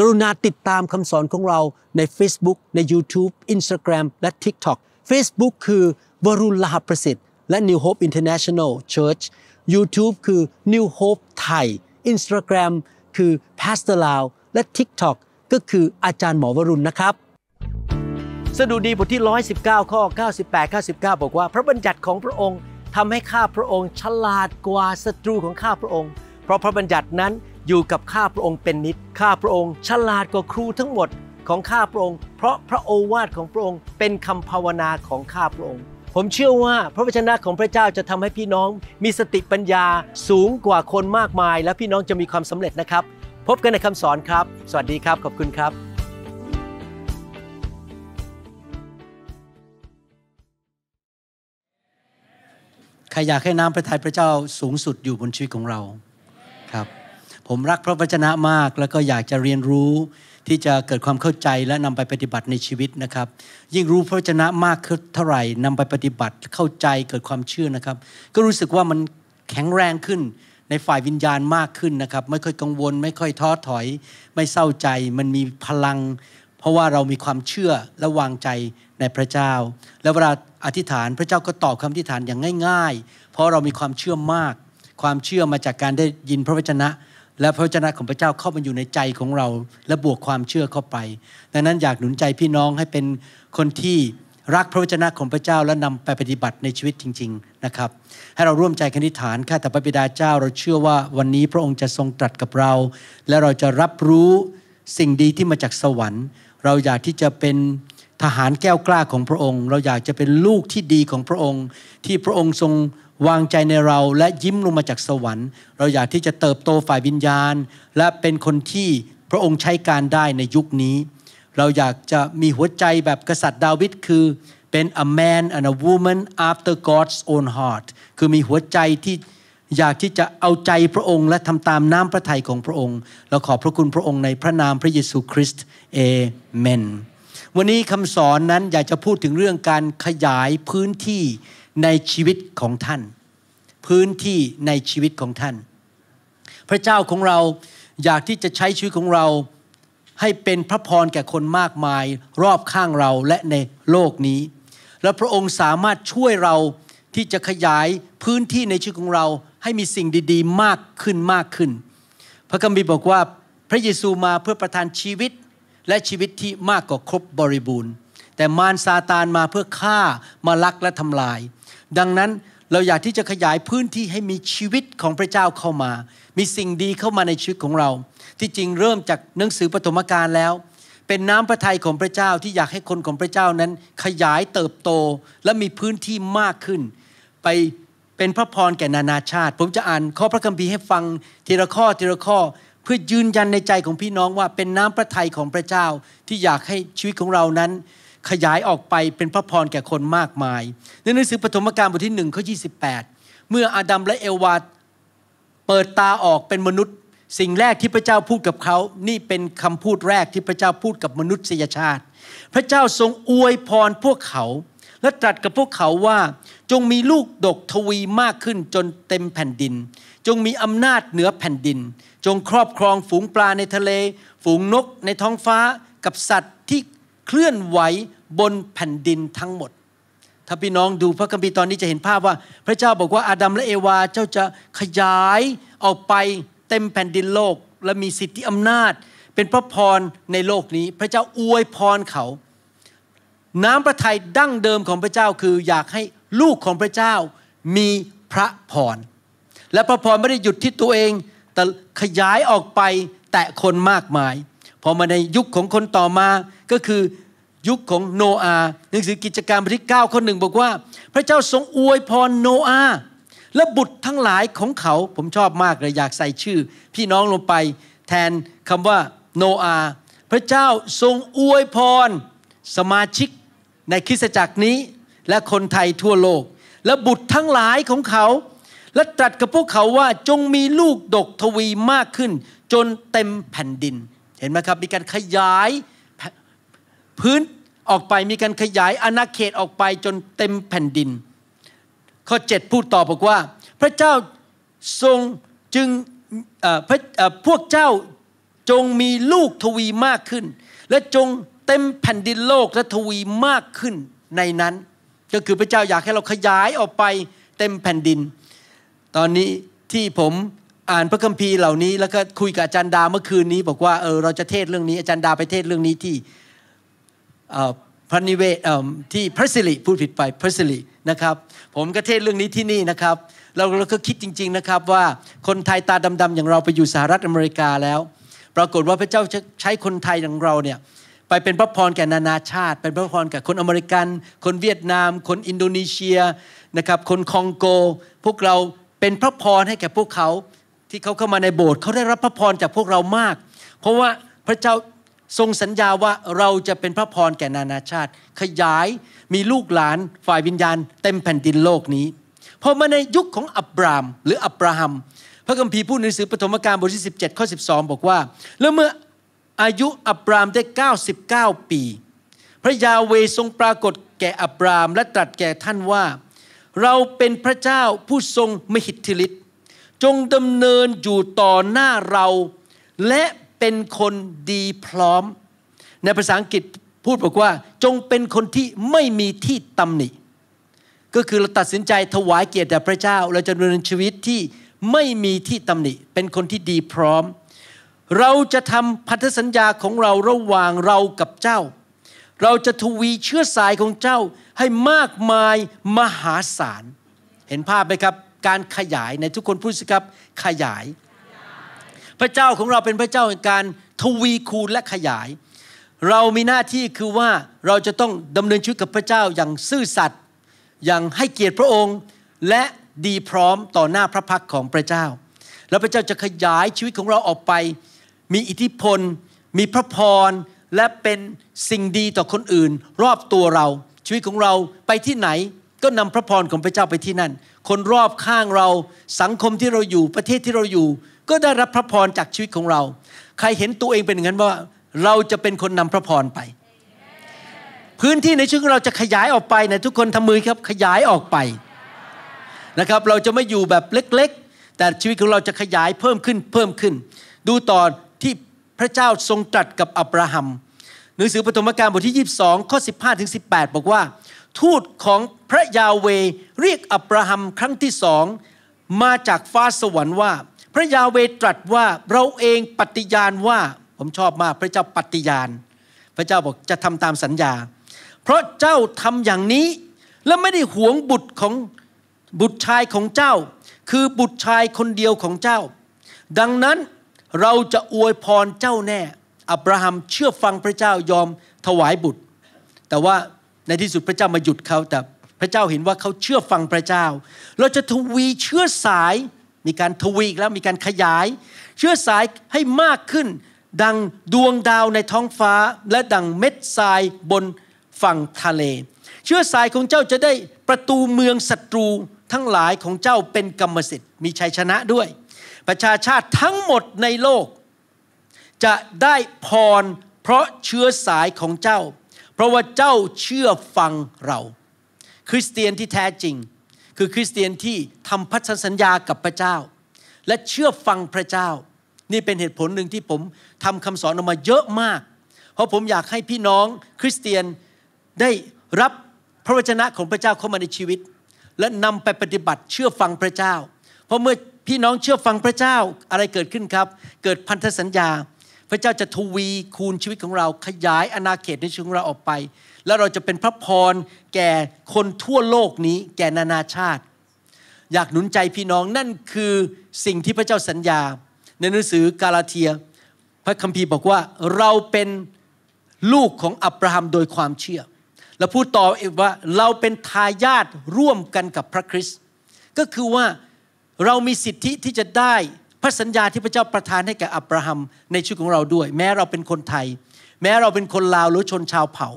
กรุณาติดตามคำสอนของเราใน Facebook ใน YouTube Instagram และ TikTok Facebook คือวรุณลาประสิทธิ์และ New Hope International Church YouTube คือ New Hope ไทย Instagram คือ Pastor Lau และ TikTok ก็คืออาจารย์หมอวรุณนะครับ สดุดีบทที่ 119 ข้อ 98 99 บอกว่า พระบัญญัติของพระองค์ทำให้ข้าพระองค์ฉลาดกว่าศัตรูของข้าพระองค์ เพราะพระบัญญัตินั้นอยู่กับข้าพระองค์เป็นนิดข้าพระองค์ฉลาดกว่าครูทั้งหมดของข้าพระองค์ เพราะพระโอวาทของพระองค์ เป็นคำภาวนาของข้าพระองค์ ผมเชื่อว่าพระวจนะของพระเจ้าจะทำให้พี่น้อง มีสติปัญญาสูงกว่าคนมากมาย และพี่น้องจะมีความสำเร็จนะครับ พบกันในคำสอนครับ สวัสดีครับ ขอบคุณครับใครอยากให้น้ำพระทัยพระเจ้าสูงสุดอยู่บนชีวิตของเราผมรักพระวจนะมากแล้วก็อยากจะเรียนรู้ที่จะเกิดความเข้าใจและนำไปปฏิบัติในชีวิตนะครับ ยิ่งรู้พระวจนะมากเท่าไหร่ นำไปปฏิบัติเข้าใจเกิดความเชื่อนะครับ ก็รู้สึกว่ามันแข็งแรงขึ้นในฝ่ายวิญญาณมากขึ้นนะครับ ไม่ค่อยกังวล ไม่ค่อยท้อถอย ไม่เศร้าใจ มันมีพลัง เพราะว่าเรามีความเชื่อและวางใจในพระเจ้า แล้วเวลาอธิษฐานพระเจ้าก็ตอบคำอธิษฐานอย่างง่าย ๆ เพราะเรามีความเชื่อมาก ความเชื่อมาจากการได้ยินพระวจนะและพระเจ้าของพระเจ้าเข้ามาอยู่ในใจของเราและบวกความเชื่อเข้าไป ดังนั้นอยากหนุนใจพี่น้องให้เป็นคนที่รักพระวจนะของพระเจ้าและนำไปปฏิบัติในชีวิตจริง ๆนะครับให้เราร่วมใจกันิฐานข้าแต่พระบิดาเจ้าเราเชื่อว่าวันนี้พระองค์จะทรงตรัสกับเรา และเราจะรับรู้สิ่งดีที่มาจากสวรรค์ เราอยากที่จะเป็นทหารแก้วกล้าของพระองค์ เราอยากจะเป็นลูกที่ดีของพระองค์ ที่พระองค์ทรงวางใจในเราและยิ้มลงมาจากสวรรค์เราอยากที่จะเติบโตฝ่ายวิญญาณ และเป็นคนที่พระองค์ใช้การได้ในยุคนี้ เราอยากจะมีหัวใจแบบกษัตริย์ดาวิดคือเป็น a man and a woman after God's own heart คือมีหัวใจที่อยากที่จะเอาใจพระองค์และทำตามน้ำพระทัยของพระองค์เราขอบพระคุณพระองค์ในพระนามพระเยซูคริสต์เอเมนวันนี้คำสอนนั้นอยากจะพูดถึงเรื่องการขยายพื้นที่ในชีวิตของท่าน พื้นที่ในชีวิตของท่าน พระเจ้าของเราอยากที่จะใช้ชีวิตของเราให้เป็นพระพรแก่คนมากมาย รอบข้างเราและในโลกนี้ และพระองค์สามารถช่วยเราที่จะขยายพื้นที่ในชีวิตของเรา ให้มีสิ่งดีๆ มากขึ้นมากขึ้น พระคัมภีร์บอกว่าพระเยซูมาเพื่อประทานชีวิตและชีวิตที่มากกว่าครบบริบูรณ์ แต่มารซาตานมาเพื่อฆ่ามาลักและทำลายดังนั้นเราอยากที่จะขยายพื้นที่ให้มีชีวิตของพระเจ้าเข้ามา มีสิ่งดีเข้ามาในชีวิตของเรา ที่จริงเริ่มจากหนังสือปฐมกาลแล้ว เป็นน้ำพระทัยของพระเจ้าที่อยากให้คนของพระเจ้านั้น ขยายเติบโตและมีพื้นที่มากขึ้น ไปเป็นพระพรแก่นานาชาติ ผมจะอ่านข้อพระคัมภีร์ให้ฟังทีละข้อทีละข้อ เพื่อยืนยันในใจของพี่น้องว่าเป็นน้ำพระทัยของพระเจ้าที่อยากให้ชีวิตของเรานั้นขยายออกไปเป็นพระพรแก่คนมากมาย ในหนังสือปฐมกาลบทที่หนึ่งข้อยีเมื่ออาดัมและเอวาเปิดตาออกเป็นมนุษย์ สิ่งแรกที่พระเจ้าพูดกับเขา นี่เป็นคำพูดแรกที่พระเจ้าพูดกับมนุษยชาติ พระเจ้าทรงอวยพรพวกเขาและตรัสกับพวกเขาว่าจงมีลูกดกทวีมากขึ้นจนเต็มแผ่นดิน จงมีอำนาจเหนือแผ่นดิน จงครอบครองฝูงปลาในทะเล ฝูงนกในท้องฟ้ากับสัตว์ที่เคลื่อนไหวบนแผ่นดินทั้งหมด ถ้าพี่น้องดูพระคัมภีร์ตอนนี้จะเห็นภาพว่าพระเจ้าบอกว่าอาดัมและเอวาเจ้าจะขยายออกไปเต็มแผ่นดินโลกและมีสิทธิอำนาจ เป็นพระพรในโลกนี้พระเจ้าอวยพรเขา น้ำพระทัยดั้งเดิมของพระเจ้าคืออยากให้ลูกของพระเจ้ามีพระพรและพระพรไม่ได้หยุดที่ตัวเองแต่ขยายออกไปแตะคนมากมายพอมาในยุคของคนต่อมาก็คือยุคของโนอาห์หนังสือกิจการบทที่9ข้อหนึ่งบอกว่า พระเจ้าทรงอวยพรโนอาห์และบุตรทั้งหลายของเขา ผมชอบมากเลยอยากใส่ชื่อ พี่น้องลงไป แทนคำว่าโนอาห์พระเจ้าทรงอวยพร สมาชิกในคริสตจักรนี้และคนไทยทั่วโลก และบุตรทั้งหลายของเขา และตรัสกับพวกเขาว่าจงมีลูกดกทวีมากขึ้น จนเต็มแผ่นดินเห็นไหมครับมีการขยายพื้นออกไปมีการขยายอาณาเขตออกไปจนเต็มแผ่นดิน ข้อ7พูดต่อบอกว่าพระเจ้าทรงจึงพวกเจ้าจงมีลูกทวีมากขึ้น และจงเต็มแผ่นดินโลกและทวีมากขึ้นในนั้น ก็คือพระเจ้าอยากให้เราขยายออกไปเต็มแผ่นดิน ตอนนี้ที่ผมอ่านพระคัมภีร์เหล่านี้แล้วก็คุยกับอาจารย์ดาเมื่อคืนนี้ บอกว่าเออเราจะเทศเรื่องนี้อาจารย์ดาไปเทศเรื่องนี้ที่พระนิเวศที่พระสิริพูดผิดไปพระสิรินะครับผมก็เทศเรื่องนี้ที่นี่นะครับเราเราก็คิดจริง ๆนะครับว่าคนไทยตาดำๆอย่างเราไปอยู่สหรัฐอเมริกาแล้ว ปรากฏว่าพระเจ้าใช้คนไทยอย่างเราเนี่ยไปเป็นพระพรแก่นานาชาติ เป็นพระพรแก่คนอเมริกัน คนเวียดนาม คนอินโดนีเซียนะครับคนคองโก พวกเราเป็นพระพรให้แก่พวกเขาที่เขาเข้ามาในโบสถ์เขาได้รับพระพรจากพวกเรามาก เพราะว่าพระเจ้าทรงสัญญาว่าเราจะเป็นพระพรแก่นานาชาติ ขยายมีลูกหลานฝ่ายวิญญาณเต็มแผ่นดินโลกนี้พอมาในยุคของอับรามหรืออับราฮัม พระคัมภีร์พูดในหนังสือปฐมกาลบทที่17 ข้อ 12 บอกว่า แล้วเมื่ออายุอับรามได้ 99 ปี พระยาเวทรงปรากฏแก่อับรามและตรัสแก่ท่านว่า เราเป็นพระเจ้าผู้ทรงมหิทธิฤทธิ์จงดำเนินอยู่ต่อหน้าเรา และเป็นคนดีพร้อม ในภาษาอังกฤษพูดบอกว่า จงเป็นคนที่ไม่มีที่ตำหนิ ก็คือเราตัดสินใจถวายเกียรติแด่พระเจ้า เราจะดำเนินชีวิตที่ไม่มีที่ตำหนิ เป็นคนที่ดีพร้อม เราจะทำพันธสัญญาของเราระหว่างเรากับเจ้า เราจะทวีเชื้อสายของเจ้าให้มากมายมหาศาลเห็นภาพไหมครับการขยายในทุกคนพูดสิครับขยาย พระเจ้าของเราเป็นพระเจ้าแห่งการทวีคูณและขยาย เรามีหน้าที่คือว่าเราจะต้องดำเนินชีวิตกับพระเจ้าอย่างซื่อสัตย์อย่างให้เกียรติพระองค์และดีพร้อมต่อหน้าพระพักของพระเจ้า แล้วพระเจ้าจะขยายชีวิตของเราออกไป มีอิทธิพลมีพระพรและเป็นสิ่งดีต่อคนอื่นรอบตัวเรา ชีวิตของเราไปที่ไหนก็นำพระพรของพระเจ้าไปที่นั่นคนรอบข้างเราสังคมที่เราอยู่ประเทศที่เราอยู่ ก็ได้รับพระพรจากชีวิตของเรา ใครเห็นตัวเองเป็นอย่างนั้นว่าเราจะเป็นคนนำพระพรไป พื้นที่ในชีวิตของเราจะขยายออกไปนะทุกคนทำมือครับขยายออกไปนะครับ เราจะไม่อยู่แบบเล็ก ๆ แต่ชีวิตของเราจะขยายเพิ่มขึ้นเพิ่มขึ้น ดูตอนที่พระเจ้าทรงตรัสกับอับราฮัมหนังสือปฐมกาลบทที่22ข้อ15ถึง 18 บอกว่าทูตของพระยาเวเรียกอับราฮัมครั้งที่สองมาจากฟ้าสวรรค์ว่า พระยาเวตรัสว่าเราเองปฏิญาณว่าผมชอบมากพระเจ้าปฏิญาณพระเจ้าบอกจะทำตามสัญญา เพราะเจ้าทำอย่างนี้และไม่ได้หวงบุตรของบุตรชายของเจ้า คือบุตรชายคนเดียวของเจ้า ดังนั้นเราจะอวยพรเจ้าแน่อับราฮัมเชื่อฟังพระเจ้ายอมถวายบุตร แต่ว่าในที่สุดพระเจ้ามาหยุดเขาแต่พระเจ้าเห็นว่าเขาเชื่อฟังพระเจ้า เราจะทวีเชื่อสายมีการทวีแล้วมีการขยาย เชื่อสายให้มากขึ้น ดังดวงดาวในท้องฟ้าและดังเม็ดทรายบนฝั่งทะเล เชื้อสายของเจ้าจะได้ประตูเมืองศัตรูทั้งหลายของเจ้าเป็นกรรมสิทธิ์มีชัยชนะด้วย ประชาชาติทั้งหมดในโลก จะได้พรเพราะเชื้อสายของเจ้าเพราะว่าเจ้าเชื่อฟังเรา คริสเตียนที่แท้จริง คือคริสเตียนที่ทำพันธสัญญากับพระเจ้า และเชื่อฟังพระเจ้า นี่เป็นเหตุผลหนึ่งที่ผมทำคำสอนออกมาเยอะมาก เพราะผมอยากให้พี่น้องคริสเตียนได้รับพระวจนะของพระเจ้าเข้ามาในชีวิต และนำไปปฏิบัติเชื่อฟังพระเจ้า เพราะเมื่อพี่น้องเชื่อฟังพระเจ้าอะไรเกิดขึ้นครับ เกิดพันธสัญญาพระเจ้าจะทวีคูณชีวิตของเราขยายอาณาเขตในชีวิตของเราออกไป แล้วเราจะเป็นพระพรแก่คนทั่วโลกนี้แก่นานาชาติ อยากหนุนใจพี่น้องนั่นคือสิ่งที่พระเจ้าสัญญา ในหนังสือกาลาเทีย พระคัมภีร์บอกว่าเราเป็นลูกของอับราฮัมโดยความเชื่อ และพูดต่อว่าเราเป็นทายาทร่วมกันกับพระคริสต์ก็คือว่าเรามีสิทธิที่จะได้พระสัญญาที่พระเจ้าประทานให้แก่อับราฮัมในชีวิตของเราด้วย แม้เราเป็นคนไทย แม้เราเป็นคนลาวหรือชนชาวเผ่า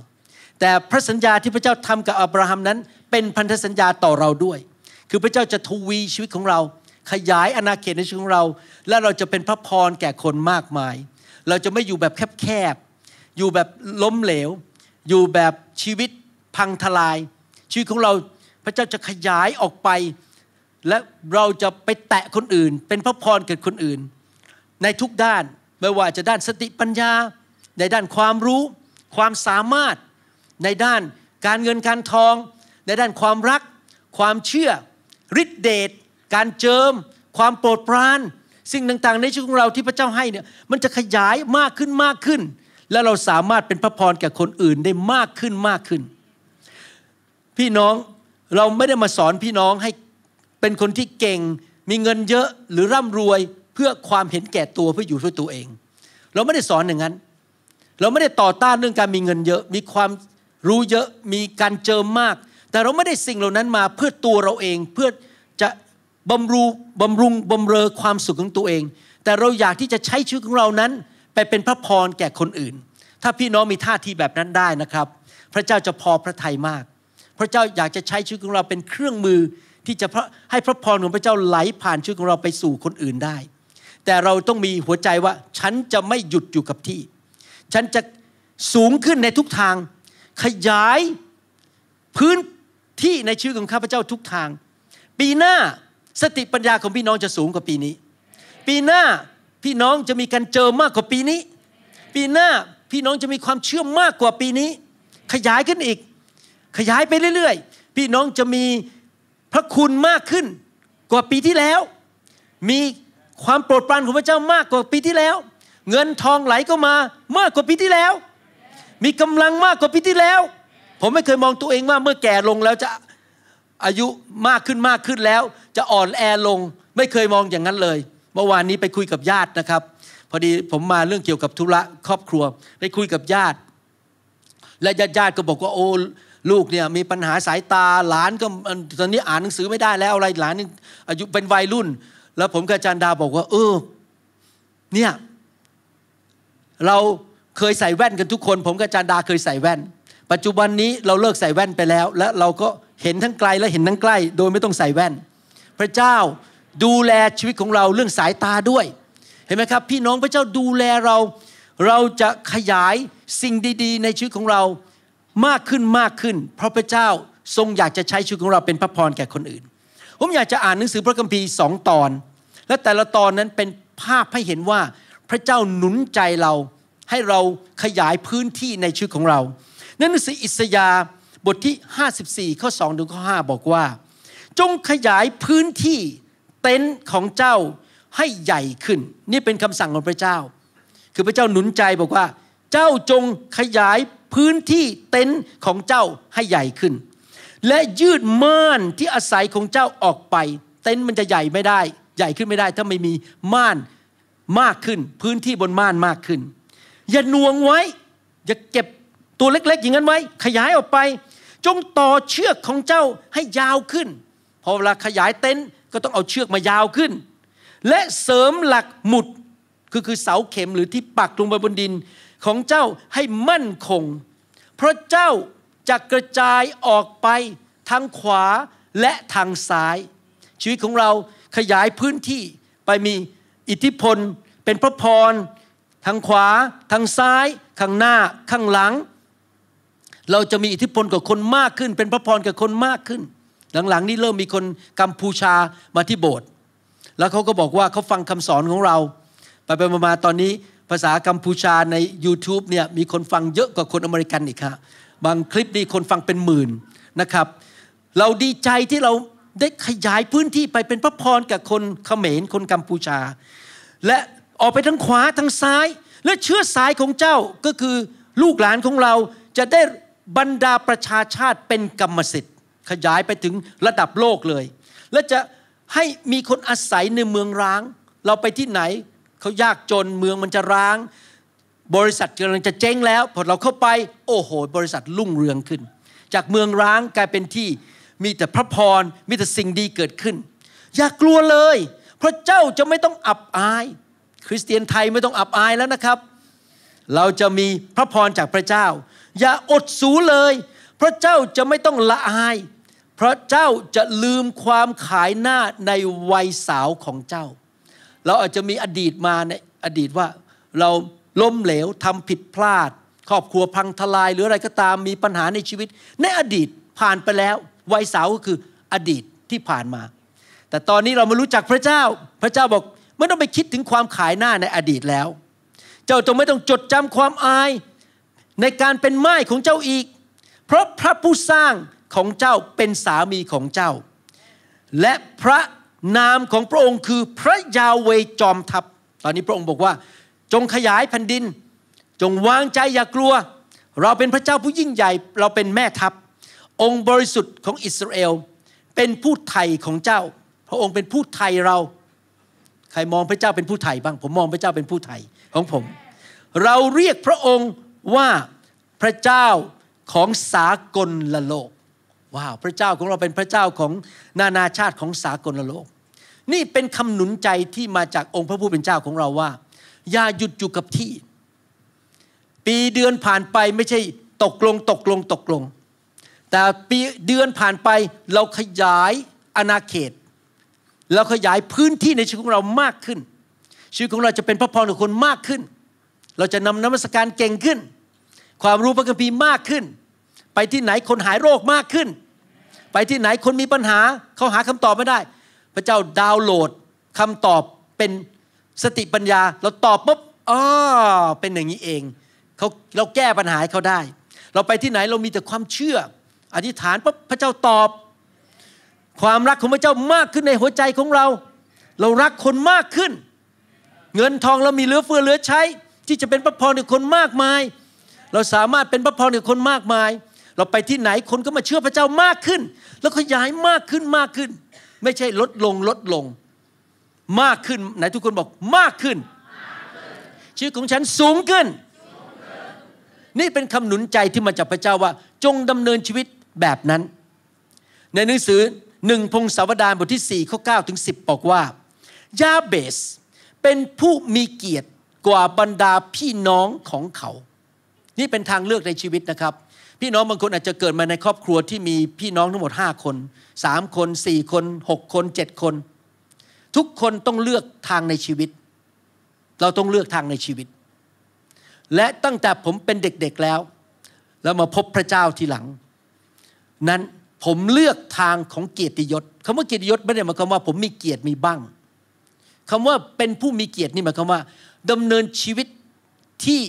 แต่พระสัญญาที่พระเจ้าทำกับอับราฮัมนั้น เป็นพันธสัญญาต่อเราด้วย คือพระเจ้าจะทวีชีวิตของเราขยายอาณาเขตในชีวิตของเรา และเราจะเป็นพระพรแก่คนมากมาย เราจะไม่อยู่แบบแคบๆอยู่แบบล้มเหลว อยู่แบบชีวิตพังทลาย ชีวิตของเราพระเจ้าจะขยายออกไปและเราจะไปแตะคนอื่นเป็นพระพรเกิดคนอื่น ในทุกด้านไม่ว่าจะด้านสติปัญญา ในด้านความรู้ ความสามารถในด้านการเงินการทอง ในด้านความรัก ความเชื่อฤทธิเดช การเจิม ความโปรดปราน สิ่งต่างๆ ในชีวิตของเราที่พระเจ้าให้เนี่ยมันจะขยายมากขึ้นมากขึ้น และเราสามารถเป็นพระพรแก่คนอื่นได้มากขึ้นมากขึ้น พี่น้องเราไม่ได้มาสอนพี่น้องให้เป็นคนที่เก่งมีเงินเยอะหรือร่ำรวยเพื่อความเห็นแก่ตัวเพื่ออยู่เพื่อตัวเอง เราไม่ได้สอนอย่างนั้น เราไม่ได้ต่อต้านเรื่องการมีเงินเยอะมีความรู้เยอะมีการเจิมมาก แต่เราไม่ได้สิ่งเหล่านั้นมาเพื่อตัวเราเองเพื่อจะบำรุงบำรุงบำเรอความสุขของตัวเอง แต่เราอยากที่จะใช้ชีวิตของเรานั้นไปเป็นพระพรแก่คนอื่น ถ้าพี่น้องมีท่าทีแบบนั้นได้นะครับ พระเจ้าจะพอพระทัยมาก พระเจ้าอยากจะใช้ชีวิตของเราเป็นเครื่องมือที่จะให้พระพรของพระเจ้าไหลผ่านชีวิตของเราไปสู่คนอื่นได้ แต่เราต้องมีหัวใจว่า ฉันจะไม่หยุดอยู่กับที่ ฉันจะสูงขึ้นในทุกทาง ขยายพื้นที่ในชีวิตของข้าพเจ้าทุกทาง ปีหน้าสติปัญญาของพี่น้องจะสูงกว่าปีนี้ ปีหน้าพี่น้องจะมีการเจอมากกว่าปีนี้ ปีหน้าพี่น้องจะมีความเชื่อมากกว่าปีนี้ ขยายขึ้นอีก ขยายไปเรื่อยๆ พี่น้องจะมีพระคุณมากขึ้นกว่าปีที่แล้ว มีความโปรดปรานของพระเจ้ามากกว่าปีที่แล้ว เงินทองไหลก็มามากกว่าปีที่แล้ว มีกำลังมากกว่าปีที่แล้ว ผมไม่เคยมองตัวเองว่าเมื่อแก่ลงแล้วจะอายุมากขึ้นมากขึ้นแล้ว จะอ่อนแอลง ไม่เคยมองอย่างนั้นเลย เมื่อวานนี้ไปคุยกับญาตินะครับ พอดีผมมาเรื่องเกี่ยวกับธุระครอบครัวไปคุยกับญาติ และญาติญาติก็บอกว่าโอ้ลูกเนี่ยมีปัญหาสายตาหลานก็ตอนนี้อ่านหนังสือไม่ได้แล้วอะไรหลานนี่อายุเป็นวัยรุ่น แล้วผมกับจันดาบอกว่า เออเนี่ยเราเคยใส่แว่นกันทุกคน ผมกับจันดาเคยใส่แว่น ปัจจุบันนี้เราเลิกใส่แว่นไปแล้ว และเราก็เห็นทั้งไกลและเห็นทั้งใกล้โดยไม่ต้องใส่แว่น พระเจ้าดูแลชีวิตของเราเรื่องสายตาด้วยเห็นไหมครับ พี่น้องพระเจ้าดูแลเรา เราจะขยายสิ่งดี ๆ ในชีวิตของเรามากขึ้นมากขึ้น เพราะพระเจ้าทรงอยากจะใช้ชีวิตของเราเป็นพระพรแก่คนอื่น ผมอยากจะอ่านหนังสือพระคัมภีร์สองตอน และแต่ละตอนนั้นเป็นภาพให้เห็นว่าพระเจ้าหนุนใจเราให้เราขยายพื้นที่ในชีวิตของเราในหนังสืออิสยาบทที่ 54ข้อ2ถึงข้อ5บอกว่า จงขยายพื้นที่เต็นท์ของเจ้าให้ใหญ่ขึ้น นี่เป็นคำสั่งของพระเจ้า คือพระเจ้าหนุนใจบอกว่าเจ้าจงขยายพื้นที่เต็นท์ของเจ้าให้ใหญ่ขึ้น และยืดม่านที่อาศัยของเจ้าออกไป เต็นท์มันจะใหญ่ไม่ได้ ใหญ่ขึ้นไม่ได้ถ้าไม่มีม่านมากขึ้น พื้นที่บนม่านมากขึ้น อย่าหน่วงไว้ อย่าเก็บตัวเล็กๆอย่างนั้นไว้ ขยายออกไป จงต่อเชือกของเจ้าให้ยาวขึ้น พอเวลาขยายเต็นท์ก็ต้องเอาเชือกมายาวขึ้น และเสริมหลักหมุดคือคือเสาเข็มหรือที่ปักลงไปบนดินของเจ้าให้มั่นคง เพราะเจ้าจะกระจายออกไปทางขวาและทางซ้าย ชีวิตของเราขยายพื้นที่ไปมีอิทธิพล เป็นพระพรทางขวาทางซ้าย ข้างหน้าข้างหลัง เราจะมีอิทธิพลกับคนมากขึ้น เป็นพระพรกับคนมากขึ้น หลังๆนี่เริ่มมีคนกัมพูชามาที่โบสถ์แล้วเขาก็บอกว่าเขาฟังคำสอนของเรา ไปไปมาตอนนี้ภาษากัมพูชาใน YouTube เนี่ยมีคนฟังเยอะกว่าคนอเมริกันอีกครับบางคลิปนี่คนฟังเป็นหมื่นนะครับ เราดีใจที่เราได้ขยายพื้นที่ไปเป็นพระพรกับคนเขมรคนกัมพูชา และออกไปทั้งขวาทั้งซ้าย และเชื้อสายของเจ้าก็คือลูกหลานของเราจะได้บรรดาประชาชาติเป็นกรรมสิทธิ์ ขยายไปถึงระดับโลกเลย และจะให้มีคนอาศัยในเมืองร้าง เราไปที่ไหนเขายากจนเมืองมันจะร้าง บริษัทกำลังจะเจ๊งแล้วพอเราเข้าไป โอ้โหบริษัทรุ่งเรืองขึ้น จากเมืองร้างกลายเป็นที่มีแต่พระพรมีแต่สิ่งดีเกิดขึ้น อย่ากลัวเลย พระเจ้าจะไม่ต้องอับอาย คริสเตียนไทยไม่ต้องอับอายแล้วนะครับ เราจะมีพระพรจากพระเจ้า อย่าอดสูเลยพระเจ้าจะไม่ต้องละอายพระเจ้าจะลืมความขายหน้าในวัยสาวของเจ้าเราอาจจะมีอดีตมาในอดีตว่าเราล้มเหลวทำผิดพลาดครอบครัวพังทลายหรืออะไรก็ตามมีปัญหาในชีวิต ในอดีตผ่านไปแล้ว วัยสาวก็คืออดีตที่ผ่านมาแต่ตอนนี้เรามารู้จักพระเจ้าพระเจ้าบอกไม่ต้องไปคิดถึงความขายหน้าในอดีตแล้ว เจ้าจงไม่ต้องจดจำความอายในการเป็นไม้ของเจ้าอีก เพราะพระผู้สร้างของเจ้าเป็นสามีของเจ้าและพระนามของพระองค์คือพระยาเวจอมทัพ ตอนนี้พระองค์บอกว่า จงขยายแผ่นดิน จงวางใจอย่ากลัว เราเป็นพระเจ้าผู้ยิ่งใหญ่เราเป็นแม่ทัพ องค์บริสุทธิ์ของอิสราเอลเป็นผู้ไถ่ของเจ้า พระองค์เป็นผู้ไถ่เรา ใครมองพระเจ้าเป็นผู้ไถ่บ้าง ผมมองพระเจ้าเป็นผู้ไถ่ของผม เราเรียกพระองค์ว่าพระเจ้าของสากลละโลกว้าวพระเจ้าของเราเป็นพระเจ้าของนานาชาติของสากลโลกนี่เป็นคำหนุนใจที่มาจากองค์พระผู้เป็นเจ้าของเราว่า อย่าหยุดอยู่กับที่ ปีเดือนผ่านไปไม่ใช่ตกลง ตกลงตกลง แต่ปีเดือนผ่านไปเราขยายอาณาเขตเราขยายพื้นที่ในชีวิตของเรามากขึ้นชีวิตของเราจะเป็นพระพรของคนมากขึ้น เราจะนำน้ำมศการเก่งขึ้น ความรู้พระคัมภีร์มากขึ้นไปที่ไหนคนหายโรคมากขึ้น ไปที่ไหนคนมีปัญหาเขาหาคำตอบไม่ได้ พระเจ้าดาวน์โหลดคำตอบเป็นสติปัญญา เราตอบปุ๊บอ๋อเป็นอย่างนี้เองเขาเราแก้ปัญหาเขาได้ เราไปที่ไหนเรามีแต่ความเชื่อ อธิษฐานปุ๊บพระเจ้าตอบ ความรักของพระเจ้ามากขึ้นในหัวใจของเรา เรารักคนมากขึ้น เงินทองเรามีเหลือเฟือเหลือใช้ ที่จะเป็นพระพรในคนมากมาย เราสามารถเป็นพระพรในคนมากมายเราไปที่ไหนคนก็มาเชื่อพระเจ้ามากขึ้น แล้วขยายมากขึ้นมากขึ้น ไม่ใช่ลดลงลดลงมากขึ้นไหนทุกคนบอกมากขึ้นชีวิตของฉันสูงขึ้น นี่เป็นคำหนุนใจที่มาจากพระเจ้าว่า จงดำเนินชีวิตแบบนั้น ในหนังสือหนึ่งพงศาวดารบทที่4ข้อ9ถึง10 บอกว่ายาเบสเป็นผู้มีเกียรติกว่าบรรดาพี่น้องของเขานี่เป็นทางเลือกในชีวิตนะครับ พี่น้องบางคนอาจจะเกิดมาในครอบครัวที่มีพี่น้องทั้งหมด 5 คน 3 คน 4 คน 6 คน 7 คน ทุกคนต้องเลือกทางในชีวิต เราต้องเลือกทางในชีวิต และตั้งแต่ผมเป็นเด็ก ๆแล้วแล้วมาพบพระเจ้าทีหลัง นั้นผมเลือกทางของเกียรติยศคำว่าเกียรติยศไม่ได้หมายความว่าผมมีเกียรติมีบ้างคำว่าเป็นผู้มีเกียรตินี่หมายความว่าดำเนินชีวิตที่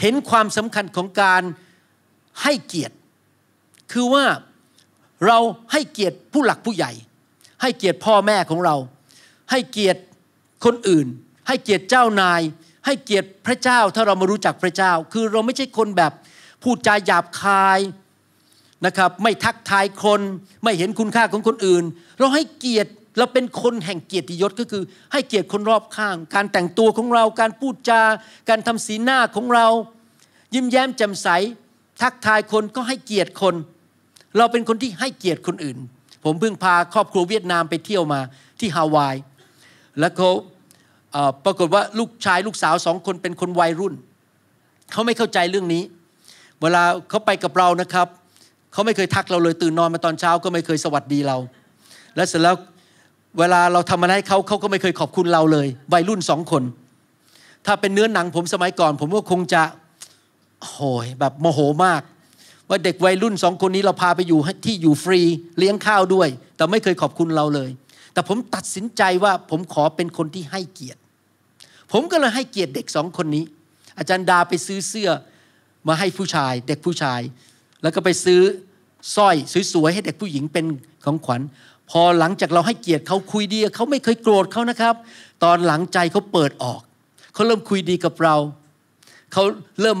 เห็นความสำคัญของการให้เกียรติ คือว่าเราให้เกียรติผู้หลักผู้ใหญ่ ให้เกียรติพ่อแม่ของเรา ให้เกียรติคนอื่น ให้เกียรติเจ้านาย ให้เกียรติพระเจ้า ถ้าเรามารู้จักพระเจ้า คือเราไม่ใช่คนแบบพูดจาหยาบคายนะครับ ไม่ทักทายคน ไม่เห็นคุณค่าของคนอื่น เราให้เกียรติเราเป็นคนแห่งเกียรติยศ ก็คือให้เกียรติคนรอบข้าง การแต่งตัวของเราการพูดจาการทำสีหน้าของเรา ยิ้มแย้มแจ่มใส ทักทายคนก็ให้เกียรติคน เราเป็นคนที่ให้เกียรติคนอื่น ผมเพิ่งพาครอบครัวเวียดนาม ไปเที่ยวมาที่ฮาวายแล้วเขาปรากฏว่าลูกชายลูกสาวสองคนเป็นคนวัยรุ่นเขาไม่เข้าใจเรื่องนี้ เวลาเขาไปกับเรานะครับเขาไม่เคยทักเราเลยตื่นนอนมาตอนเช้า ก็ไม่เคยสวัสดีเรา และเสร็จแล้วเวลาเราทำอะไรให้เขาเขาก็ไม่เคยขอบคุณเราเลยวัยรุ่นสองคน ถ้าเป็นเนื้อหนัง ผมสมัยก่อน ผมก็คงจะโหยแบบโมโหมาก ว่าเด็กวัยรุ่นสองคนนี้เราพาไปอยู่ที่อยู่ฟรี เลี้ยงข้าวด้วย แต่ไม่เคยขอบคุณเราเลย แต่ผมตัดสินใจว่าผมขอเป็นคนที่ให้เกียรติ ผมก็เลยให้เกียรติเด็กสองคนนี้ อาจารย์ดาไปซื้อเสื้อมาให้ผู้ชาย เด็กผู้ชาย แล้วก็ไปซื้อสร้อยสวยๆให้เด็กผู้หญิงเป็นของขวัญพอหลังจากเราให้เกียรติเขาคุยดีเขาไม่เคยโกรธเขานะครับ ตอนหลังใจเขาเปิดออกเขาเริ่มคุยดีกับเราเขาเริ่ม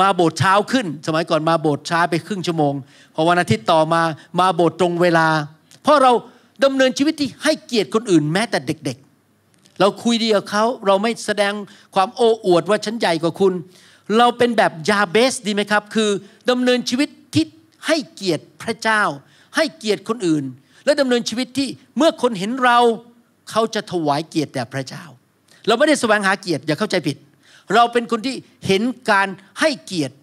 มาโบสถ์เช้าขึ้น สมัยก่อนมาโบสถ์ช้าไปครึ่งชั่วโมงพอวันอาทิตย์ต่อมามาโบสถ์ตรงเวลา เพราะเราดำเนินชีวิตที่ให้เกียรติคนอื่นแม้แต่เด็กๆ เราคุยดีกับเขาเราไม่แสดงความโอ้อวดว่าฉันใหญ่กว่าคุณ เราเป็นแบบยาเบสดีไหมครับ คือ ดำเนินชีวิตที่ให้เกียรติพระเจ้า ให้เกียรติคนอื่นและดำเนินชีวิตที่เมื่อคนเห็นเรา เขาจะถวายเกียรติแด่พระเจ้า เราไม่ได้แสวงหาเกียรติอย่าเข้าใจผิด เราเป็นคนที่เห็นการให้เกียรติ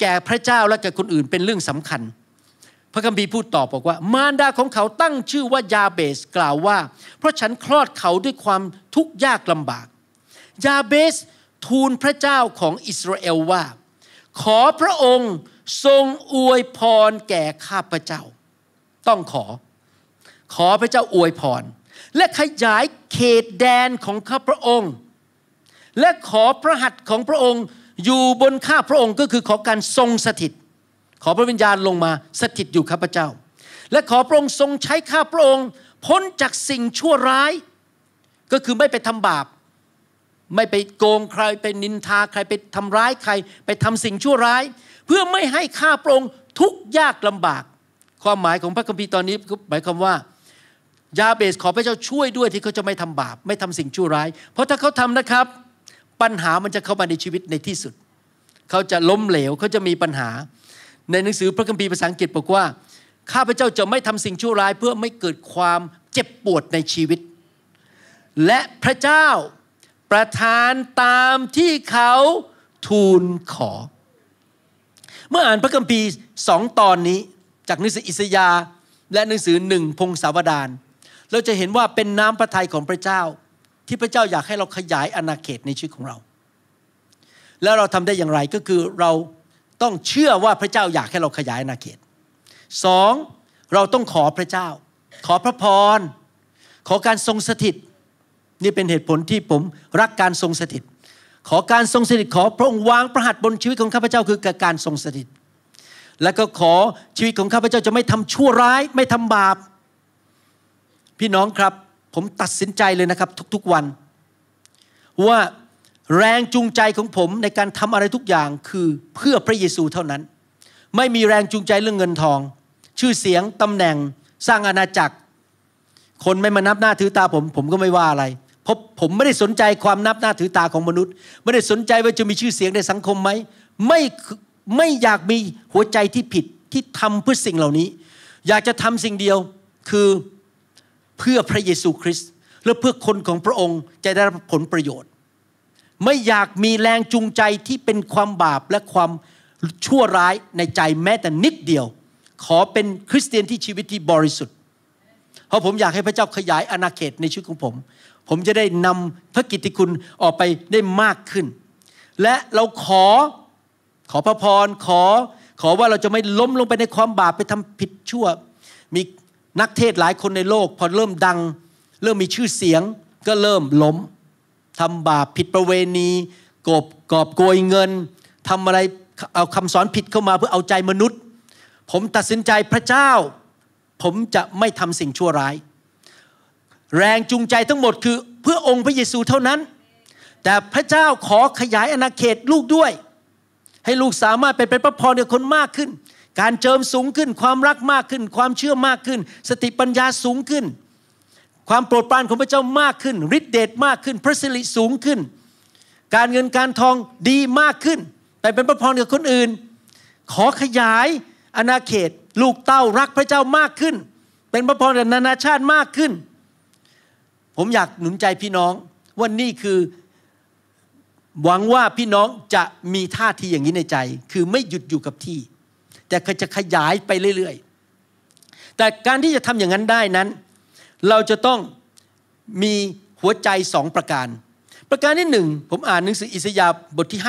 แก่พระเจ้าและแก่คนอื่นเป็นเรื่องสำคัญ พระคัมภีร์พูดตอบบอกว่า มารดาของเขาตั้งชื่อว่ายาเบสกล่าวว่า เพราะฉันคลอดเขาด้วยความทุกข์ยากลำบากยาเบสทูลพระเจ้าของอิสราเอลว่า ขอพระองค์ทรงอวยพร แก่ข้าพเจ้า ต้องขอขอพระเจ้าอวยพรและขยายเขตแดนของข้าพระองค์ และขอพระหัตถ์ของพระองค์อยู่บนข้าพระองค์ก็คือขอการทรงสถิต ขอพระวิญญาณลงมา สถิตอยู่ข้าพระเจ้า และขอพระองค์ทรงใช้ข้าพระองค์ พ้นจากสิ่งชั่วร้ายก็คือไม่ไปทำบาป ไม่ไปโกงใครไปนินทาใครไปทำร้ายใคร ไปทำสิ่งชั่วร้าย เพื่อไม่ให้ข้าพระองค์ทุกยากลำบาก ความหมายของพระคัมภีร์ตอนนี้หมายความว่ายาเบสขอพระเจ้าช่วยด้วยที่เขาจะไม่ทำบาปไม่ทำสิ่งชั่วร้าย เพราะถ้าเขาทำนะครับปัญหามันจะเข้ามาในชีวิตในที่สุด เขาจะล้มเหลว เขาจะมีปัญหา ในหนังสือพระคัมภีร์ภาษาอังกฤษบอกว่า ข้าพเจ้าจะไม่ทำสิ่งชั่วร้ายเพื่อไม่เกิดความเจ็บปวดในชีวิต และพระเจ้าประทานตามที่เขาทูลขอ เมื่ออ่านพระคัมภีร์สองตอนนี้จากหนังสืออิสยา และหนังสือหนึ่งพงศาวดารเราจะเห็นว่าเป็นน้ำพระทัยของพระเจ้าที่พระเจ้าอยากให้เราขยายอาณาเขตในชีวิตของเรา แล้วเราทำได้อย่างไรก็คือเราต้องเชื่อว่าพระเจ้าอยากให้เราขยายอาณาเขตสองเราต้องขอพระเจ้า ขอพระพรขอการทรงสถิต นี่เป็นเหตุผลที่ผมรักการทรงสถิต ขอการทรงสถิตขอพระองค์วางประหัตบนชีวิตของข้าพเจ้า คือการทรงสถิต และก็ขอชีวิตของข้าพเจ้าจะไม่ทำชั่วร้าย ไม่ทำบาปพี่น้องครับผมตัดสินใจเลยนะครับ ทุกๆวัน ว่าแรงจูงใจของผมในการทำอะไรทุกอย่างคือเพื่อพระเยซูเท่านั้น ไม่มีแรงจูงใจเรื่องเงินทอง ชื่อเสียงตำแหน่งสร้างอาณาจักร คนไม่มานับหน้าถือตาผมผมก็ไม่ว่าอะไรเพราะผมไม่ได้สนใจความนับหน้าถือตาของมนุษย์ ไม่ได้สนใจว่าจะมีชื่อเสียงในสังคมไหมไม่ไม่อยากมีหัวใจที่ผิดที่ทำเพื่อสิ่งเหล่านี้ อยากจะทำสิ่งเดียวคือเพื่อพระเยซูคริสต์และเพื่อคนของพระองค์จะได้รับผลประโยชน์ ไม่อยากมีแรงจูงใจที่เป็นความบาปและความชั่วร้ายในใจแม้แต่นิดเดียว ขอเป็นคริสเตียนที่ชีวิตที่บริสุทธิ์เพราะผมอยากให้พระเจ้าขยายอาณาเขตในชีวิตของผม ผมจะได้นำพระกิตติคุณออกไปได้มากขึ้น และเราขอขอพระพรขอขอว่าเราจะไม่ล้มลงไปในความบาปไปทำผิดชั่วมีนักเทศหลายคนในโลกพอเริ่มดังเริ่มมีชื่อเสียงก็เริ่มล้มทำบาปผิดประเวณี กบกอบโกยเงินทำอะไรเอาคำสอนผิดเข้ามาเพื่อเอาใจมนุษย์ ผมตัดสินใจพระเจ้า ผมจะไม่ทำสิ่งชั่วร้าย แรงจูงใจทั้งหมดคือ เพื่อองค์พระเยซูเท่านั้น แต่พระเจ้าขอขยายอาณาเขตลูกด้วย ให้ลูกสามารถเป็นเป็นพระพรเกัยคนมากขึ้นการเจิมสูงขึ้นความรักมากขึ้น ความเชื่อมากขึ้น สติปัญญาสูงขึ้น ความโปรดปรานของพระเจ้ามากขึ้นฤทธิเดชมากขึ้นพระสิริสูงขึ้น การเงินการทองดีมากขึ้นไปเป็นพระพรกับคนอื่น ขอขยายอาณาเขตลูกเต้ารักพระเจ้ามากขึ้น เป็นพระพรกับนานาชาติมากขึ้น ผมอยากหนุนใจพี่น้องว่านี่คือ หวังว่าพี่น้องจะมีท่าทีอย่างนี้ในใจ คือไม่หยุดอยู่กับที่แต่จะขยายไปเรื่อยๆ แต่การที่จะทำอย่างนั้นได้นั้น เราจะต้องมีหัวใจสองประการ ประการที่หนึ่งผมอ่านหนังสืออิสยาห์บทที่